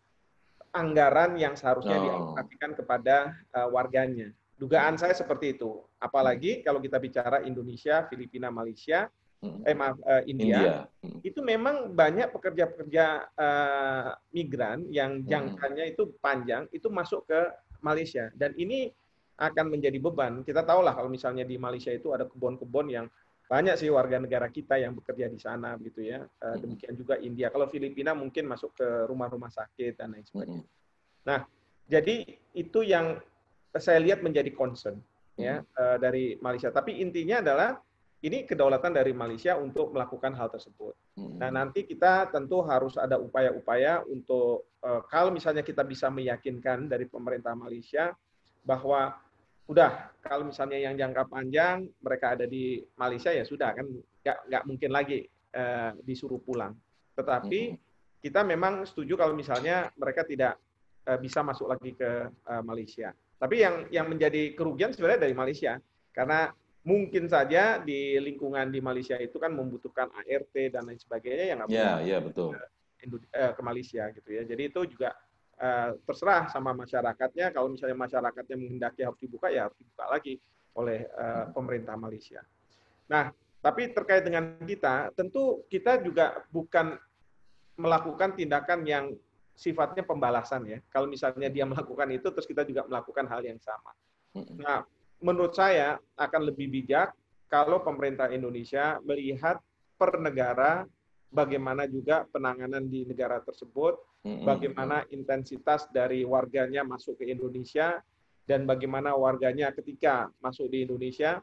anggaran yang seharusnya oh. dialokasikan kepada uh, warganya. Dugaan saya seperti itu. Apalagi hmm. kalau kita bicara Indonesia, Filipina, Malaysia, hmm. eh maaf eh, India, India, hmm. itu memang banyak pekerja-pekerja eh, migran yang jangkanya itu panjang itu masuk ke Malaysia dan ini akan menjadi beban. Kita tahulah kalau misalnya di Malaysia itu ada kebun-kebun yang banyak sih warga negara kita yang bekerja di sana gitu ya. Eh, demikian juga India. Kalau Filipina mungkin masuk ke rumah-rumah sakit dan lain sebagainya. Nah, jadi itu yang saya lihat menjadi concern ya hmm. Eh, dari Malaysia. Tapi intinya adalah ini kedaulatan dari Malaysia untuk melakukan hal tersebut. Hmm. Nah, nanti kita tentu harus ada upaya-upaya untuk uh, kalau misalnya kita bisa meyakinkan dari pemerintah Malaysia bahwa udah kalau misalnya yang jangka panjang mereka ada di Malaysia ya sudah kan nggak nggak mungkin lagi uh, disuruh pulang. Tetapi hmm. kita memang setuju kalau misalnya mereka tidak bisa masuk lagi ke Malaysia. Tapi yang yang menjadi kerugian sebenarnya dari Malaysia karena mungkin saja di lingkungan di Malaysia itu kan membutuhkan ART dan lain sebagainya yang nggak yeah, yeah, betul. Eh, ke Malaysia gitu ya. Jadi itu juga eh, terserah sama masyarakatnya. Kalau misalnya masyarakatnya menghendaki harus dibuka ya harus dibuka lagi oleh eh, pemerintah Malaysia. Nah, tapi terkait dengan kita, tentu kita juga bukan melakukan tindakan yang sifatnya pembalasan ya. Kalau misalnya dia melakukan itu, terus kita juga melakukan hal yang sama. Nah, menurut saya akan lebih bijak kalau pemerintah Indonesia melihat per negara bagaimana juga penanganan di negara tersebut, bagaimana intensitas dari warganya masuk ke Indonesia, dan bagaimana warganya ketika masuk di Indonesia,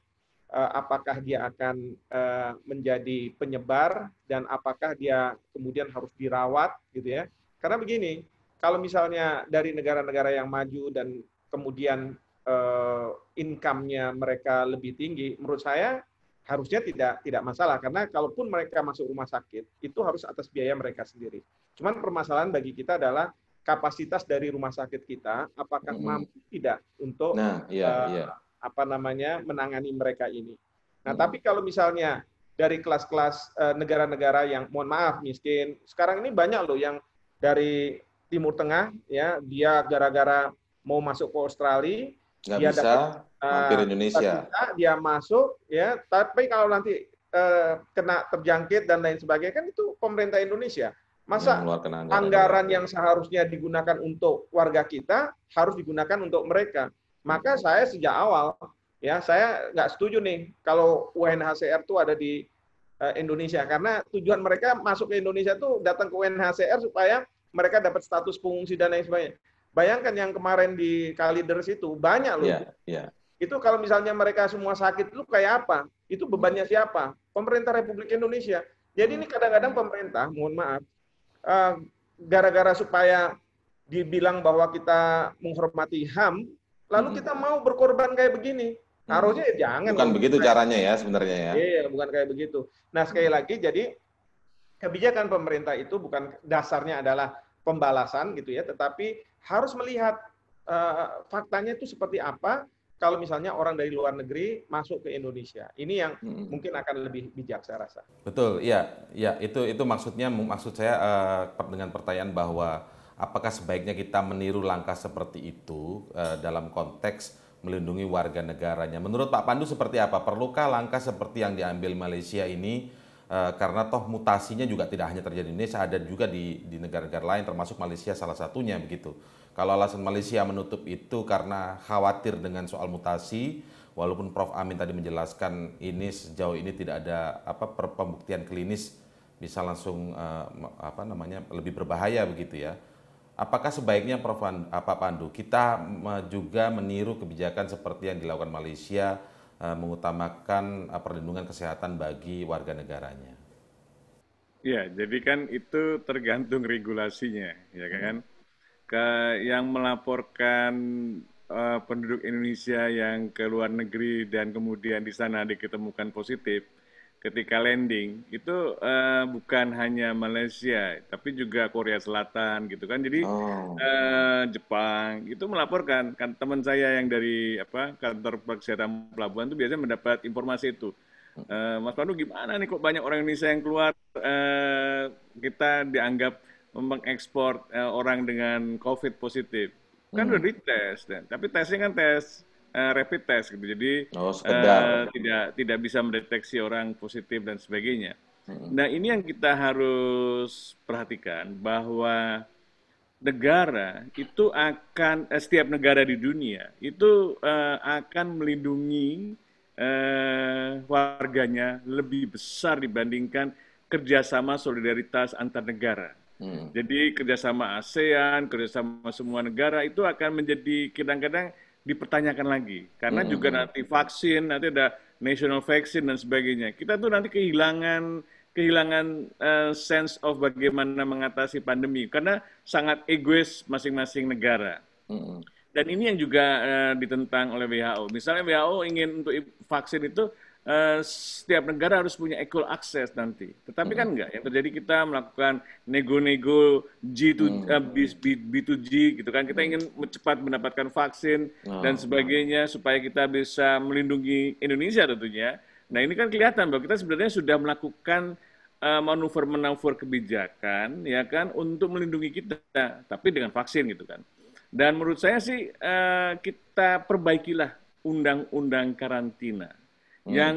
eh, apakah dia akan eh, menjadi penyebar dan apakah dia kemudian harus dirawat, gitu ya karena begini, kalau misalnya dari negara-negara yang maju dan kemudian uh, income-nya mereka lebih tinggi, menurut saya harusnya tidak tidak masalah karena kalaupun mereka masuk rumah sakit itu harus atas biaya mereka sendiri. Cuman permasalahan bagi kita adalah kapasitas dari rumah sakit kita apakah -hmm. mampu tidak untuk nah, iya, uh, iya. apa namanya menangani mereka ini. Nah, mm. tapi kalau misalnya dari kelas-kelas eh, negara-negara yang mohon maaf miskin, sekarang ini banyak loh yang dari Timur Tengah ya dia gara-gara mau masuk ke Australia nggak dia bisa dapat, uh, Indonesia kita, dia masuk ya tapi kalau nanti uh, kena terjangkit dan lain sebagainya kan itu pemerintah Indonesia masa hmm, anggaran, anggaran yang seharusnya digunakan untuk warga kita harus digunakan untuk mereka maka hmm. saya sejak awal ya saya nggak setuju nih kalau UNHCR itu ada di Eh, Indonesia karena tujuan mereka masuk ke Indonesia itu datang ke UNHCR supaya mereka dapat status pengungsi dan lain sebagainya. Bayangkan yang kemarin di Kalideres itu banyak loh. Yeah, yeah. Itu kalau misalnya mereka semua sakit lu kayak apa? Itu bebannya siapa? Pemerintah Republik Indonesia. Jadi ini kadang-kadang pemerintah, mohon maaf, eh, gara-gara supaya dibilang bahwa kita menghormati HAM, lalu kita mau berkorban kayak begini harusnya hmm. Ya jangan. Bukan begitu kayak, caranya ya sebenarnya ya. Iya, bukan kayak begitu. Nah, sekali hmm. lagi jadi kebijakan pemerintah itu bukan dasarnya adalah pembalasan gitu ya, tetapi harus melihat uh, faktanya itu seperti apa kalau misalnya orang dari luar negeri masuk ke Indonesia. Ini yang hmm. hmm. mungkin akan lebih bijak saya rasa. Betul, iya, ya itu itu maksudnya maksud saya uh, dengan pertanyaan bahwa apakah sebaiknya kita meniru langkah seperti itu uh, dalam konteks melindungi warga negaranya. Menurut Pak Pandu seperti apa? Perlukah langkah seperti yang diambil Malaysia ini e, karena toh mutasinya juga tidak hanya terjadi di Indonesia, ada juga di negara-negara lain termasuk Malaysia salah satunya begitu. Kalau alasan Malaysia menutup itu karena khawatir dengan soal mutasi, walaupun Prof Amin tadi menjelaskan ini sejauh ini tidak ada apa pembuktian klinis bisa langsung e, apa namanya lebih berbahaya begitu ya. Apakah sebaiknya Prof. Eh, Pak Pandu kita juga meniru kebijakan seperti yang dilakukan Malaysia eh, mengutamakan eh, perlindungan kesehatan bagi warga negaranya? Ya, jadi kan itu tergantung regulasinya, ya hmm. kan? Ke yang melaporkan uh, penduduk Indonesia yang ke luar negeri dan kemudian di sana diketemukan positif, ketika landing itu uh, bukan hanya Malaysia tapi juga Korea Selatan gitu kan jadi oh. uh, Jepang itu melaporkan kan teman saya yang dari apa kantor perserikatan pelabuhan itu biasanya mendapat informasi itu uh, Mas Pandu gimana nih kok banyak orang Indonesia yang keluar uh, kita dianggap mengekspor uh, orang dengan COVID positif kan hmm. udah dites dan tapi tesnya kan tes uh, rapid test gitu. Jadi oh, uh, tidak tidak bisa mendeteksi orang positif dan sebagainya. Hmm. Nah, ini yang kita harus perhatikan bahwa negara itu akan eh, setiap negara di dunia itu eh, akan melindungi eh, warganya lebih besar dibandingkan kerjasama solidaritas antar negara. Hmm. Jadi kerjasama ASEAN, kerjasama semua negara itu akan menjadi kadang-kadang dipertanyakan lagi karena hmm. juga nanti vaksin nanti ada national vaksin dan sebagainya kita tuh nanti kehilangan kehilangan uh, sense of bagaimana mengatasi pandemi karena sangat egois masing-masing negara hmm. dan ini yang juga uh, ditentang oleh WHO misalnya WHO ingin untuk vaksin itu Eh, setiap negara harus punya equal access nanti. Tetapi kan enggak. Yang terjadi kita melakukan nego-nego G2, uh, B2G gitu kan. Kita ingin cepat mendapatkan vaksin ah. dan sebagainya supaya kita bisa melindungi Indonesia tentunya. Nah ini kan kelihatan bahwa kita sebenarnya sudah melakukan eh, manuver-manuver kebijakan ya kan untuk melindungi kita, tapi dengan vaksin gitu kan. Dan menurut saya sih eh, kita perbaikilah undang-undang karantina hmm. yang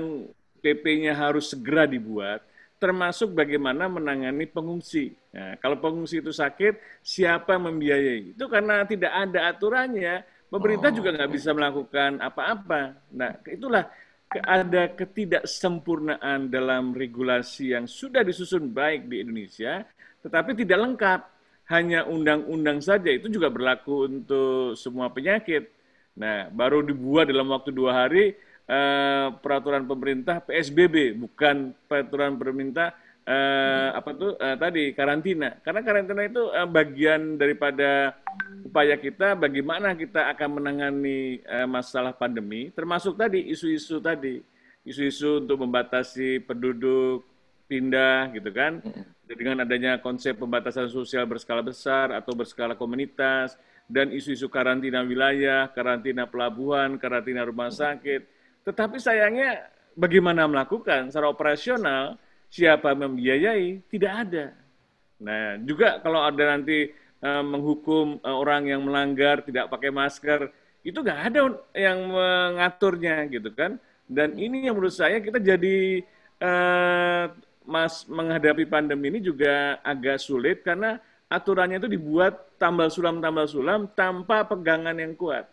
PP-nya harus segera dibuat, termasuk bagaimana menangani pengungsi. Nah, kalau pengungsi itu sakit, siapa membiayai? Itu karena tidak ada aturannya, pemerintah oh. juga nggak bisa melakukan apa-apa. Nah, itulah ada ketidaksempurnaan dalam regulasi yang sudah disusun baik di Indonesia, tetapi tidak lengkap. Hanya undang-undang saja itu juga berlaku untuk semua penyakit. Nah, baru dibuat dalam waktu dua hari, Eh, peraturan pemerintah PSBB, bukan peraturan pemerintah uh, apa tuh uh, tadi karantina. Karena karantina itu uh, bagian daripada upaya kita bagaimana kita akan menangani uh, masalah pandemi, termasuk tadi isu-isu tadi, isu-isu untuk membatasi penduduk pindah gitu kan. Dengan adanya konsep pembatasan sosial berskala besar atau berskala komunitas dan isu-isu karantina wilayah, karantina pelabuhan, karantina rumah sakit tetapi sayangnya bagaimana melakukan secara operasional, siapa membiayai, tidak ada. Nah, juga kalau ada nanti eh, menghukum eh, orang yang melanggar tidak pakai masker, itu nggak ada yang mengaturnya gitu kan. Dan ini yang menurut saya kita jadi eh, mas menghadapi pandemi ini juga agak sulit karena aturannya itu dibuat tambal sulam tambal sulam tanpa pegangan yang kuat.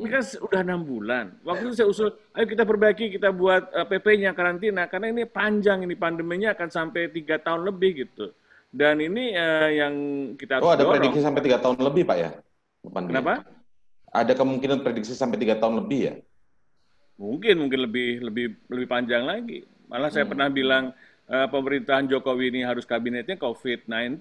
Ini kan sudah enam bulan. Waktu itu saya usul, ayo kita perbaiki, kita buat eh, PP-nya karantina karena ini panjang ini pandeminya akan sampai tiga tahun lebih gitu. Dan ini uh, yang kita Oh ada dorong. prediksi sampai tiga tahun lebih pak ya? Pandemi. Kenapa? Ada kemungkinan prediksi sampai tiga tahun lebih ya? Mungkin mungkin lebih lebih lebih panjang lagi. Malah saya hmm. pernah bilang Eh, pemerintahan Jokowi ini harus kabinetnya COVID-19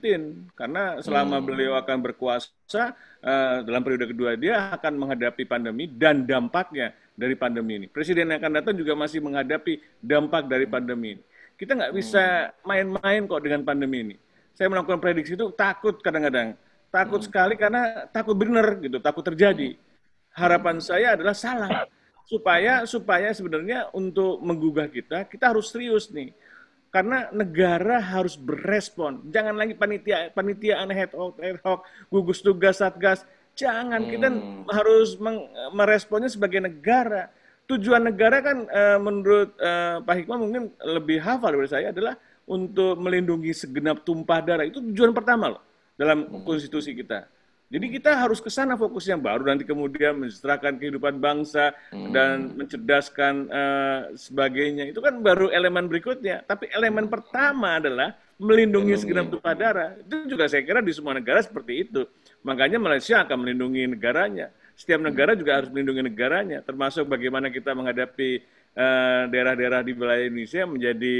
karena selama hmm. beliau akan berkuasa eh, dalam periode kedua dia akan menghadapi pandemi dan dampaknya dari pandemi ini. Presiden yang akan datang juga masih menghadapi dampak dari pandemi ini. Kita nggak bisa hmm. main-main kok dengan pandemi ini. Saya melakukan prediksi itu takut kadang-kadang, takut hmm. sekali karena takut benar gitu, takut terjadi. Hmm. Harapan hmm. saya adalah salah supaya supaya sebenarnya untuk menggugah kita kita harus serius nih karena negara harus berespon. Jangan lagi panitia aneh ad hoc, ad hoc gugus tugas satgas. Jangan hmm. kita harus meng, meresponnya sebagai negara. Tujuan negara kan e, menurut e, Pak Hikmah mungkin lebih hafal dari saya adalah untuk melindungi segenap tumpah darah. Itu tujuan pertama loh dalam hmm. konstitusi kita. Jadi kita harus ke sana fokusnya baru nanti kemudian mencerahkan kehidupan bangsa hmm. dan mencerdaskan uh, sebagainya. Itu kan baru elemen berikutnya. Tapi elemen pertama adalah melindungi segenap tumpah darah. Itu juga saya kira di semua negara seperti itu. Makanya Malaysia akan melindungi negaranya. Setiap hmm. negara juga harus melindungi negaranya, termasuk bagaimana kita menghadapi eh, daerah-daerah uh, di wilayah Indonesia menjadi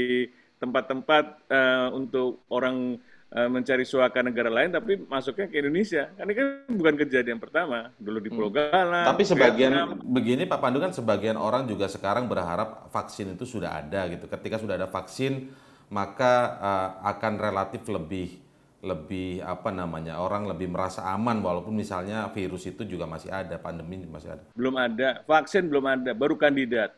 tempat-tempat uh, untuk orang Eh, mencari suaka negara lain tapi masuknya ke Indonesia. Kan ini kan bukan kejadian pertama. Dulu di hmm. Pulau Galang. Tapi sebagian Vietnam. begini Pak Pandu kan sebagian orang juga sekarang berharap vaksin itu sudah ada gitu. Ketika sudah ada vaksin maka uh, akan relatif lebih lebih apa namanya orang lebih merasa aman walaupun misalnya virus itu juga masih ada pandemi masih ada belum ada vaksin belum ada baru kandidat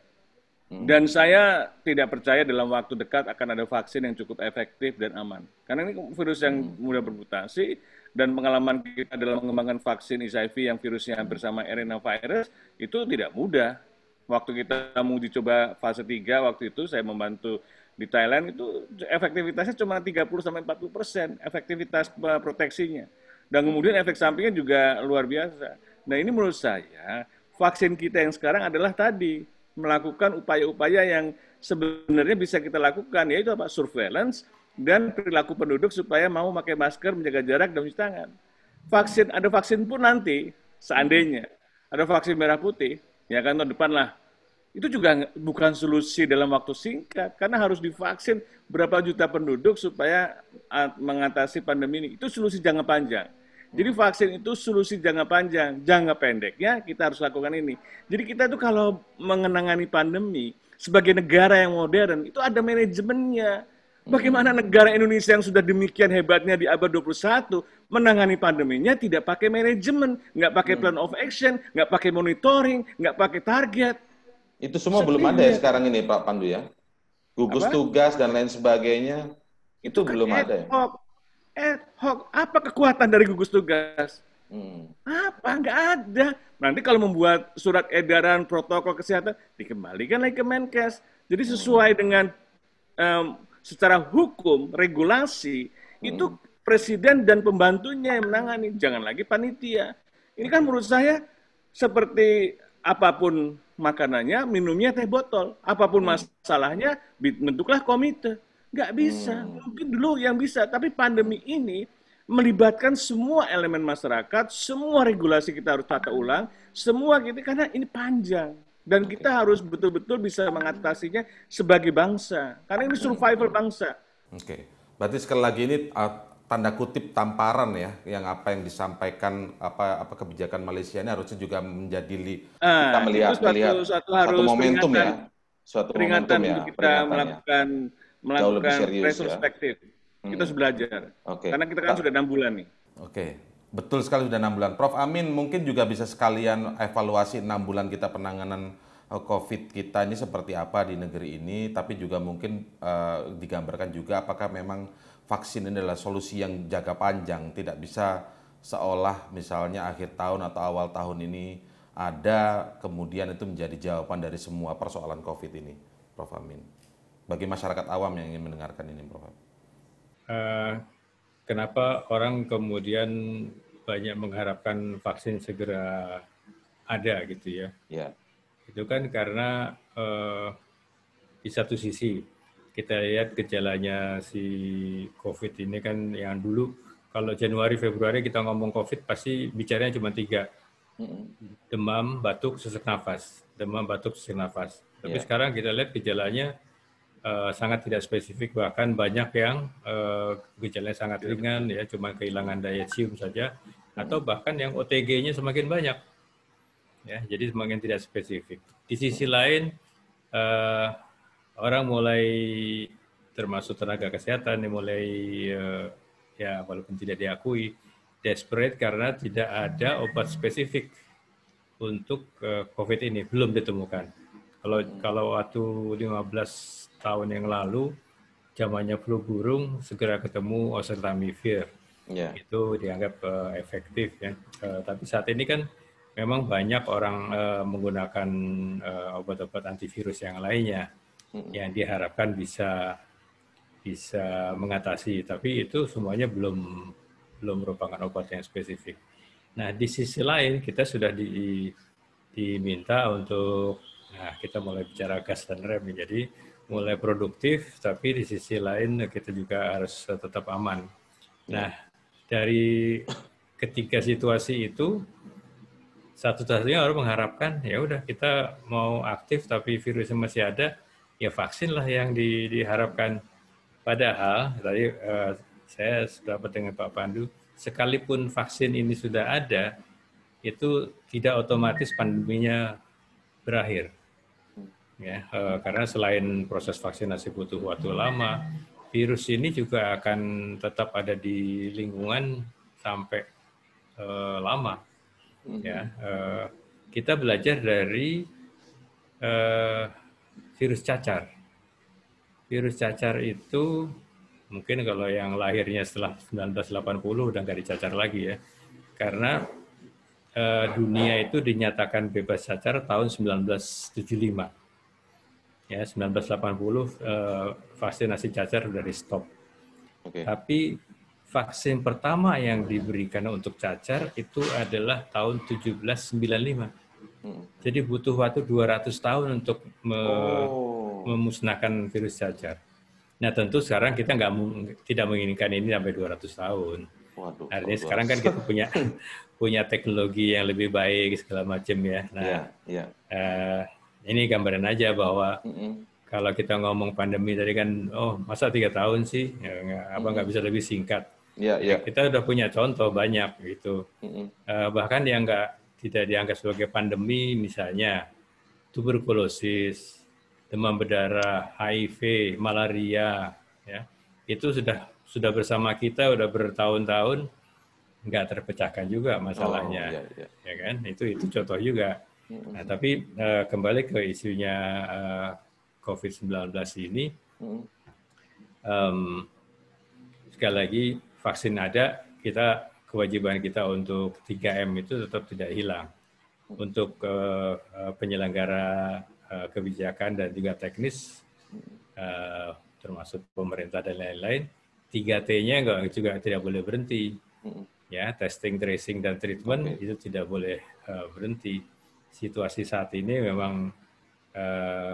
Hmm. Dan saya tidak percaya dalam waktu dekat akan ada vaksin yang cukup efektif dan aman. Karena ini virus yang hmm. mudah bermutasi dan pengalaman kita dalam mengembangkan vaksin HIV yang virusnya hampir sama RNA virus itu tidak mudah. Waktu kita mau dicoba fase 3 waktu itu saya membantu di Thailand itu efektivitasnya cuma 30 sampai 40 persen efektivitas eh, proteksinya. Dan hmm. kemudian efek sampingnya juga luar biasa. Nah ini menurut saya vaksin kita yang sekarang adalah tadi melakukan upaya-upaya yang sebenarnya bisa kita lakukan yaitu apa surveillance dan perilaku penduduk supaya mau pakai masker, menjaga jarak dan cuci tangan. Vaksin ada vaksin pun nanti seandainya ada vaksin merah putih ya kan tahun depan lah itu juga bukan solusi dalam waktu singkat karena harus divaksin berapa juta penduduk supaya ah, mengatasi pandemi ini itu solusi jangka panjang jadi vaksin itu solusi jangka panjang, jangka pendeknya kita harus lakukan ini. Jadi kita tuh kalau mengenangani pandemi sebagai negara yang modern itu ada manajemennya. Bagaimana hmm. negara Indonesia yang sudah demikian hebatnya di abad 21 menangani pandeminya tidak pakai manajemen, nggak pakai hmm. plan of action, nggak pakai monitoring, nggak pakai target. Itu semua Setidak. belum ada ya sekarang ini Pak Pandu ya? Gugus Apa? tugas dan lain sebagainya itu, itu kan belum ada ya? ad eh, hoc. Apa kekuatan dari gugus tugas? Hmm. Apa? Nggak ada. Nanti kalau membuat surat edaran protokol kesehatan, dikembalikan lagi ke Menkes. Jadi hmm. sesuai dengan um, secara hukum, regulasi, hmm. itu presiden dan pembantunya yang menangani. Jangan lagi panitia. Ini kan menurut saya seperti apapun makanannya, minumnya teh botol. Apapun hmm. masalahnya, bentuklah komite. Nggak bisa. Hmm. Mungkin dulu yang bisa, tapi pandemi ini melibatkan semua elemen masyarakat, semua regulasi kita harus tata ulang, semua gitu karena ini panjang dan kita harus betul-betul bisa mengatasinya sebagai bangsa karena ini survival bangsa. Oke, berarti sekali lagi ini uh, tanda kutip tamparan ya yang apa yang disampaikan apa apa kebijakan Malaysia ini harusnya juga menjadi li, uh, kita melihat suatu, melihat suatu, suatu momentum ya. peringatan, ya, suatu peringatan momentum ya, kita ya. melakukan ya melakukan serius, ya. retrospektif. Ya? Kita harus belajar. Okay. Karena kita kan nah. sudah enam bulan nih. Oke. Okay. Betul sekali sudah enam bulan. Prof Amin mungkin juga bisa sekalian evaluasi enam bulan kita penanganan eh, COVID kita ini seperti apa di negeri ini, tapi juga mungkin uh, digambarkan juga apakah memang vaksin ini adalah solusi yang jaga panjang, tidak bisa seolah misalnya akhir tahun atau awal tahun ini ada, kemudian itu menjadi jawaban dari semua persoalan COVID ini, Prof Amin bagi masyarakat awam yang ingin mendengarkan ini, Prof? Uh, kenapa orang kemudian banyak mengharapkan vaksin segera ada gitu ya? Ya. Yeah. Itu kan karena uh, di satu sisi kita lihat gejalanya si COVID ini kan yang dulu kalau Januari Februari kita ngomong COVID pasti bicaranya cuma tiga demam, batuk, sesak nafas, demam, batuk, sesak nafas. Tapi yeah. sekarang kita lihat gejalanya Eh, sangat tidak spesifik bahkan banyak yang uh, gejalanya sangat ringan ya cuma kehilangan daya cium saja atau bahkan yang OTG-nya semakin banyak ya jadi semakin tidak spesifik di sisi lain uh, orang mulai termasuk tenaga kesehatan yang mulai uh, ya walaupun tidak diakui desperate karena tidak ada obat spesifik untuk COVID ini belum ditemukan. Kalau kalau waktu 15 tahun yang lalu zamannya flu burung segera ketemu oseltamivir yeah. itu dianggap uh, efektif ya uh, tapi saat ini kan memang banyak orang uh, menggunakan uh, obat-obat antivirus yang lainnya hmm yang diharapkan bisa bisa mengatasi tapi itu semuanya belum belum merupakan obat yang spesifik. Nah di sisi lain kita sudah di, diminta untuk nah kita mulai bicara gas dan rem jadi mulai produktif, tapi di sisi lain kita juga harus eh, tetap aman. Ya. Nah, dari ketiga situasi itu, satu satunya harus mengharapkan ya udah kita mau aktif tapi virusnya masih ada, ya vaksin lah yang di, diharapkan. Padahal tadi uh, saya sudah dengan Pak Pandu, sekalipun vaksin ini sudah ada, itu tidak otomatis pandeminya berakhir ya eh, karena selain proses vaksinasi butuh waktu lama virus ini juga akan tetap ada di lingkungan sampai eh, lama ya mhm. eh, kita belajar dari eh, virus cacar virus cacar itu mungkin kalau yang lahirnya setelah 1980 udah nggak dicacar lagi ya karena eh, dunia itu dinyatakan bebas cacar tahun 1975 ya 1980 eh, vaksinasi cacar sudah di stop. Okay. Tapi vaksin pertama yang diberikan untuk cacar itu adalah tahun 1795. Hmm. Jadi butuh waktu 200 tahun untuk me oh. memusnahkan virus cacar. Nah tentu sekarang kita nggak tidak menginginkan ini sampai 200 tahun. Waduh, Artinya sekarang kan kita punya punya teknologi yang lebih baik segala macam ya. Nah, yeah, yeah. Uh, ini gambaran aja bahwa mm-hmm. kalau kita ngomong pandemi tadi kan, oh masa tiga tahun sih, ya, mm apa nggak bisa lebih singkat? Yeah, yeah. Kita udah punya contoh banyak gitu. Mm-hmm. Uh, bahkan yang nggak tidak dianggap sebagai pandemi, misalnya tuberkulosis, demam berdarah, HIV, malaria, ya itu sudah sudah bersama kita udah bertahun-tahun nggak terpecahkan juga masalahnya, oh, yeah, yeah. ya kan? Itu itu contoh juga. Nah, tapi uh, kembali ke isunya uh, eh, COVID-19 ini, um, sekali lagi vaksin ada, kita kewajiban kita untuk 3M itu tetap tidak hilang. Untuk uh, penyelenggara uh, kebijakan dan juga teknis, uh, termasuk pemerintah dan lain-lain, 3T-nya juga tidak boleh berhenti. Ya, testing, tracing, dan treatment okay. itu tidak boleh uh, berhenti situasi saat ini memang uh,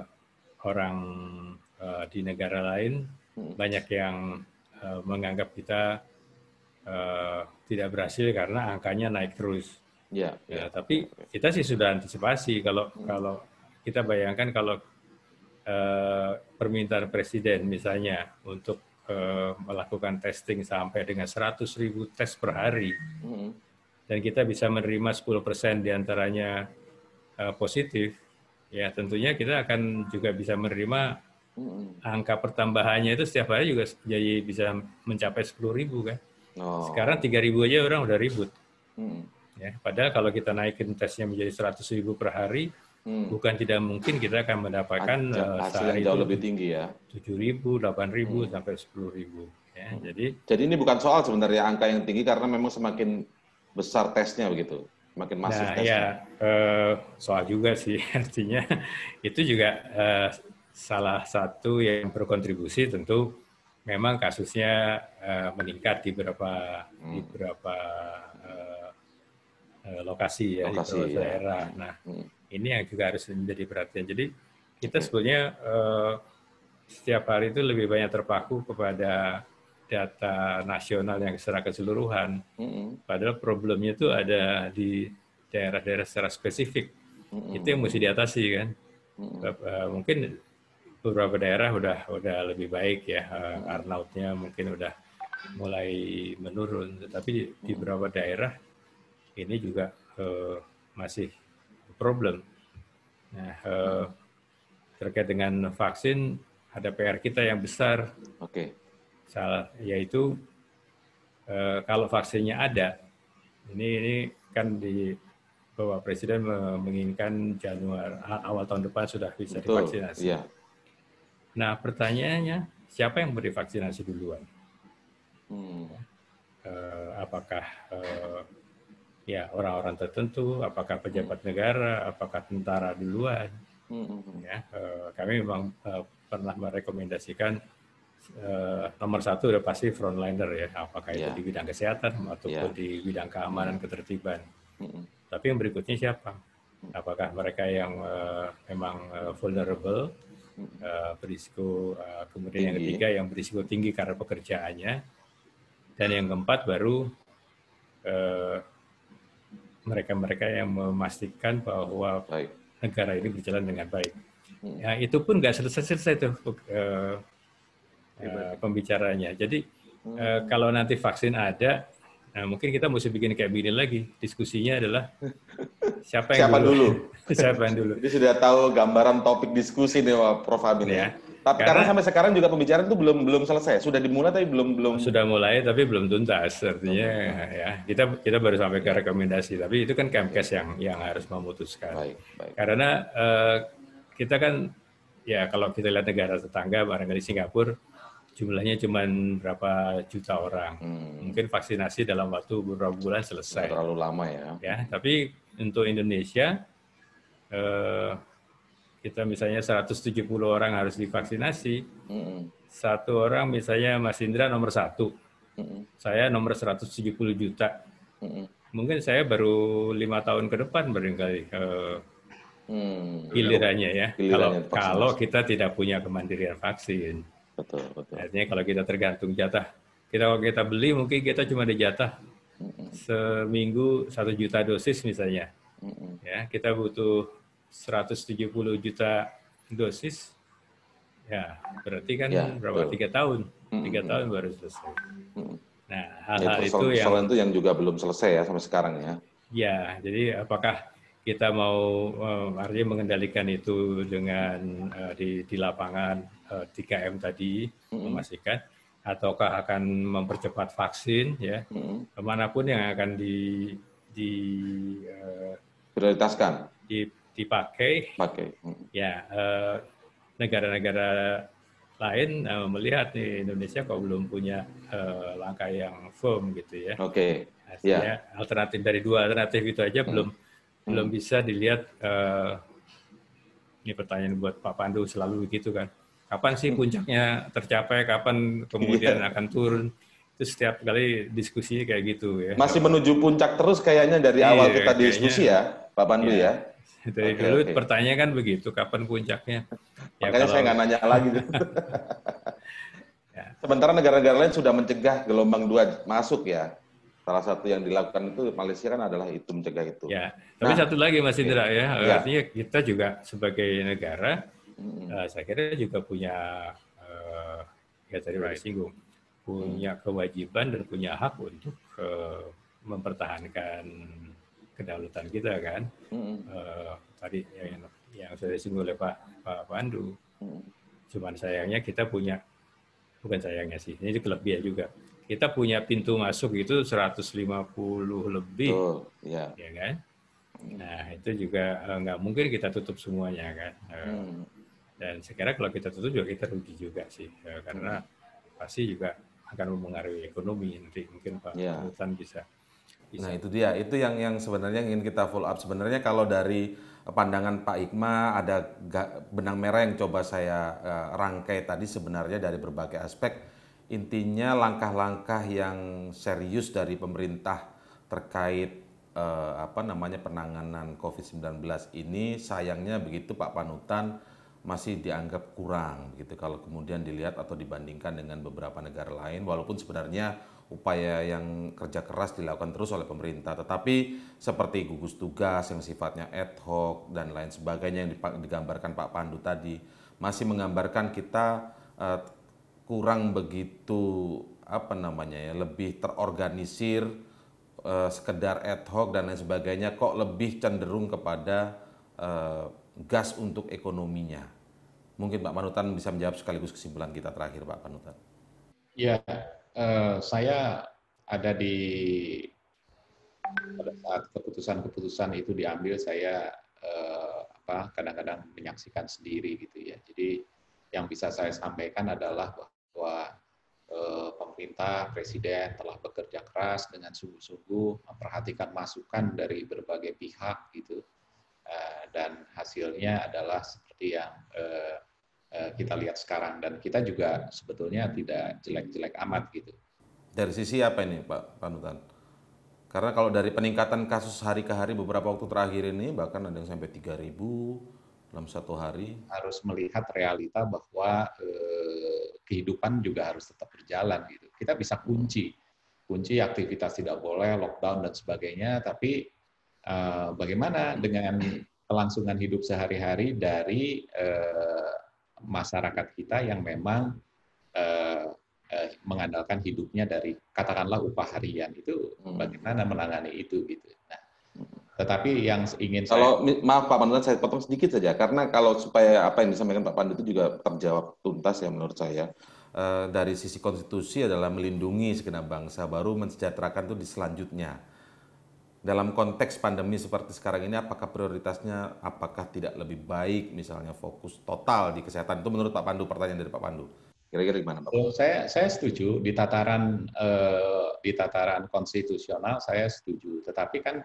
orang uh, di negara lain hmm. banyak yang uh, menganggap kita uh, tidak berhasil karena angkanya naik terus. Ya, ya. ya tapi kita sih sudah antisipasi kalau hmm. kalau kita bayangkan kalau uh, permintaan presiden misalnya untuk melakukan testing sampai dengan 100 ribu tes per hari, hmm. dan kita bisa menerima 10 persen diantaranya Eh, positif, ya tentunya kita akan juga bisa menerima angka pertambahannya itu setiap hari juga jadi bisa mencapai sepuluh ribu kan. Oh. Sekarang tiga ribu aja orang udah ribut. Ya, padahal kalau kita naikin tesnya menjadi seratus ribu per hari, hmm. bukan tidak mungkin kita akan mendapatkan uh, hasil eh, yang jauh lebih tinggi ya. tujuh ribu, delapan ribu, hmm. sampai sepuluh ribu. Ya, hmm. jadi, jadi ini bukan soal sebenarnya angka yang tinggi karena memang semakin besar tesnya begitu makin masif nah, ya uh, soal juga sih artinya itu juga uh, salah satu yang berkontribusi tentu memang kasusnya uh, meningkat di beberapa hmm. di beberapa uh, lokasi ya lokasi, di ya. daerah. Hmm. Nah, hmm. ini yang juga harus menjadi perhatian. Jadi kita hmm. sebetulnya uh, setiap hari itu lebih banyak terpaku kepada data nasional yang secara keseluruhan. Padahal problemnya itu ada di daerah-daerah secara spesifik. Itu yang mesti diatasi kan. Eh, mungkin beberapa daerah udah udah lebih baik ya Arnautnya eh, mungkin udah mulai menurun. Tetapi di, beberapa daerah ini juga eh, masih problem. Nah, terkait dengan vaksin ada PR kita yang besar. Oke. Okay salah yaitu e, kalau vaksinnya ada ini ini kan di bahwa presiden menginginkan Januari awal tahun depan sudah bisa Betul, divaksinasi. Iya. Nah pertanyaannya siapa yang beri vaksinasi duluan? Hmm. E, apakah e, ya orang-orang tertentu, apakah pejabat hmm. negara, apakah tentara duluan? Hmm. hmm, hmm. Ya, e, kami memang e, pernah merekomendasikan uh, nomor satu udah pasti frontliner ya, apakah itu iya. di bidang kesehatan iya. ataupun yeah. di bidang keamanan mm. ketertiban. Mm. Tapi yang berikutnya siapa? Mm. Apakah mereka yang uh, memang uh, vulnerable, uh, berisiko, uh, kemudian tinggi. yang ketiga yang berisiko tinggi karena pekerjaannya, dan yang keempat baru mereka-mereka yang memastikan bahwa baik. negara ini berjalan dengan baik. Ya, itu pun nggak selesai-selesai tuh uh, uh, pembicaranya. Jadi hmm. uh, kalau nanti vaksin ada, nah mungkin kita mesti bikin kayak begini lagi. Diskusinya adalah siapa yang siapa dulu, dulu? siapa yang dulu. Jadi sudah tahu gambaran topik diskusi nih Prof Amin ya. Iya. Tapi karena, karena sampai sekarang juga pembicaraan itu belum belum selesai. Sudah dimulai tapi belum belum sudah mulai tapi belum tuntas. Artinya okay. ya kita kita baru sampai ke rekomendasi. Tapi itu kan Kemkes yang yang harus memutuskan. Baik, baik. Karena uh, kita kan ya kalau kita lihat negara tetangga barangkali Singapura jumlahnya cuma berapa juta orang. Hmm. Mungkin vaksinasi dalam waktu beberapa bulan selesai. Tidak terlalu lama ya. Ya, tapi untuk Indonesia eh, kita misalnya 170 orang harus divaksinasi, hmm. satu orang misalnya Mas Indra nomor satu, hmm. saya nomor 170 juta. Hmm. Mungkin saya baru lima tahun ke depan barangkali eh, hmm. gilirannya ya. Gilirannya kalau kalau kita tidak punya kemandirian vaksin. Betul, betul. Artinya kalau kita tergantung jatah, kita kalau kita beli mungkin kita cuma ada jatah seminggu satu juta dosis misalnya. Ya, kita butuh 170 juta dosis. Ya, berarti kan ya, berapa? Tiga tahun. Tiga tahun baru selesai. Nah, ya, hal-hal ya, itu, yang itu yang juga belum selesai ya sampai sekarang ya. Ya, jadi apakah kita mau eh, artinya mengendalikan itu dengan eh, di di lapangan 3M eh, tadi mm-hmm. memastikan ataukah akan mempercepat vaksin ya mm-hmm. kemanapun yang akan di di uh, dipakai pakai mm-hmm. ya uh, negara-negara lain uh, melihat nih Indonesia kok belum punya uh, langkah yang firm gitu ya. Oke. Okay. yeah. alternatif dari dua alternatif itu aja hmm. belum belum bisa dilihat. Uh, ini pertanyaan buat Pak Pandu selalu begitu kan kapan sih puncaknya tercapai, kapan kemudian yeah. akan turun. Itu setiap kali diskusinya kayak gitu ya. Masih menuju puncak terus kayaknya dari yeah, awal iya, kita kayaknya, diskusi ya, Pak Pandu yeah. ya. Dari okay, dulu okay. pertanyaan kan begitu, kapan puncaknya? ya, Makanya kalau... saya nggak nanya lagi. Ya. ya. Sementara negara-negara lain sudah mencegah gelombang dua masuk ya. Salah satu yang dilakukan itu Malaysia kan adalah itu mencegah itu. Ya, tapi nah, satu lagi Mas Indra ya, ya. artinya kita juga sebagai negara Uh, saya kira juga punya uh, ya tadi right. singgung punya kewajiban dan punya hak untuk uh, mempertahankan kedaulatan kita kan. mm Uh, tadi yang, yang saya singgung oleh Pak Pak Pandu. mm Cuman sayangnya kita punya bukan sayangnya sih, ini kelebihan juga. Kita punya pintu masuk itu 150 lebih, oh, yeah. ya kan? Nah itu juga nggak uh, mungkin kita tutup semuanya kan. Uh, mm. Dan saya kira kalau kita tutup juga kita rugi juga sih, ya, karena pasti juga akan mempengaruhi ekonomi nanti mungkin Pak yeah. bisa, bisa. Nah itu dia, itu yang yang sebenarnya ingin kita follow up. Sebenarnya kalau dari pandangan Pak Ikma ada benang merah yang coba saya eh, rangkai tadi sebenarnya dari berbagai aspek. Intinya langkah-langkah yang serius dari pemerintah terkait eh, apa namanya penanganan COVID-19 ini sayangnya begitu Pak Panutan masih dianggap kurang gitu kalau kemudian dilihat atau dibandingkan dengan beberapa negara lain walaupun sebenarnya upaya yang kerja keras dilakukan terus oleh pemerintah tetapi seperti gugus tugas yang sifatnya ad hoc dan lain sebagainya yang digambarkan Pak Pandu tadi masih menggambarkan kita uh, kurang begitu apa namanya ya lebih terorganisir uh, sekedar ad hoc dan lain sebagainya kok lebih cenderung kepada uh, gas untuk ekonominya. Mungkin Pak Panutan bisa menjawab sekaligus kesimpulan kita terakhir Pak Panutan. Ya, eh, saya ada di pada saat keputusan-keputusan itu diambil saya eh, apa kadang-kadang menyaksikan sendiri gitu ya. Jadi yang bisa saya sampaikan adalah bahwa eh, pemerintah presiden telah bekerja keras dengan sungguh-sungguh memperhatikan masukan dari berbagai pihak gitu Eh, dan hasilnya ya. adalah seperti yang eh, eh, kita lihat sekarang dan kita juga sebetulnya tidak jelek-jelek amat gitu. Dari sisi apa ini Pak Panutan? Karena kalau dari peningkatan kasus hari ke hari beberapa waktu terakhir ini bahkan ada yang sampai 3000 dalam satu hari. Harus melihat realita bahwa eh, kehidupan juga harus tetap berjalan gitu. Kita bisa kunci kunci aktivitas tidak boleh, lockdown dan sebagainya, tapi Eh, bagaimana dengan kelangsungan hidup sehari-hari dari eh, masyarakat kita yang memang eh, mengandalkan hidupnya dari katakanlah upah harian itu hmm. bagaimana menangani itu gitu. Nah, hmm. tetapi yang ingin kalau saya... maaf Pak Pandu saya potong sedikit saja karena kalau supaya apa yang disampaikan Pak Pandu itu juga terjawab tuntas ya menurut saya dari sisi konstitusi adalah melindungi segenap bangsa baru mensejahterakan itu di selanjutnya dalam konteks pandemi seperti sekarang ini apakah prioritasnya apakah tidak lebih baik misalnya fokus total di kesehatan itu menurut Pak Pandu pertanyaan dari Pak Pandu kira-kira gimana Pak? Oh, saya saya setuju di tataran eh, di tataran konstitusional saya setuju tetapi kan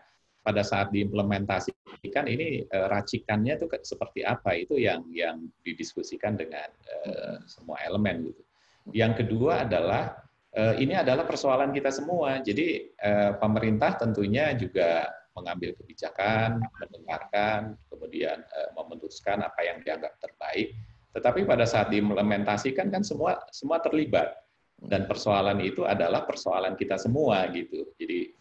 pada saat diimplementasikan ini eh, racikannya itu seperti apa itu yang yang didiskusikan dengan eh, semua elemen gitu yang kedua adalah Eh, ini adalah persoalan kita semua. Jadi eh, pemerintah tentunya juga mengambil kebijakan, mendengarkan, kemudian eh, memutuskan apa yang dianggap terbaik. Tetapi pada saat diimplementasikan kan semua semua terlibat dan persoalan itu adalah persoalan kita semua gitu. Jadi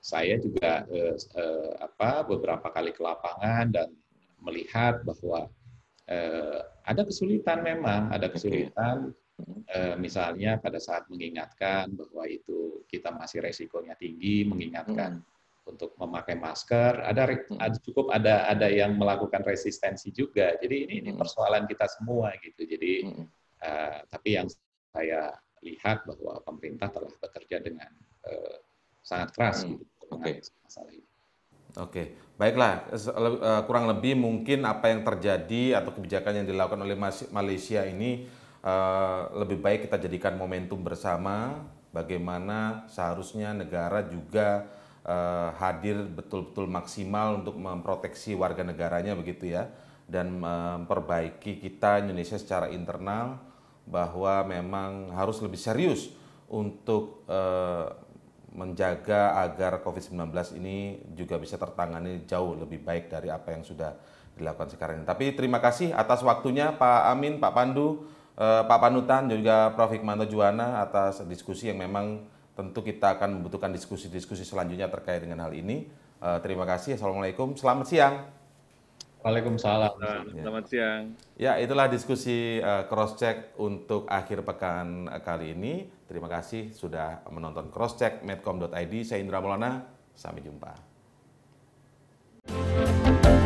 saya juga eh, eh, apa beberapa kali ke lapangan dan melihat bahwa eh, ada kesulitan memang, ada kesulitan. Eh, misalnya pada saat mengingatkan bahwa itu kita masih resikonya tinggi, mengingatkan hmm. untuk memakai masker, ada, hmm. ada cukup ada ada yang melakukan resistensi juga. Jadi ini ini hmm. persoalan kita semua gitu. Jadi hmm. uh, tapi yang saya lihat bahwa pemerintah telah bekerja dengan uh, sangat keras hmm. gitu, okay. masalah ini. Oke, baiklah. Kurang lebih mungkin apa yang terjadi atau kebijakan yang dilakukan oleh Malaysia ini Eh, lebih baik kita jadikan momentum bersama bagaimana seharusnya negara juga uh, hadir betul-betul maksimal untuk memproteksi warga negaranya begitu ya dan memperbaiki kita Indonesia secara internal bahwa memang harus lebih serius untuk uh, menjaga agar COVID-19 ini juga bisa tertangani jauh lebih baik dari apa yang sudah dilakukan sekarang Tapi terima kasih atas waktunya Pak Amin, Pak Pandu eh, Pak Panutan dan juga Prof. Hikmanto Juwana atas diskusi yang memang tentu kita akan membutuhkan diskusi-diskusi selanjutnya terkait dengan hal ini. Eh, terima kasih. Assalamualaikum. Selamat siang. Waalaikumsalam. Selamat siang. Ya, ya itulah diskusi eh, cross check untuk akhir pekan eh, kali ini. Terima kasih sudah menonton cross check medcom.id. Saya Indra Maulana. Sampai jumpa.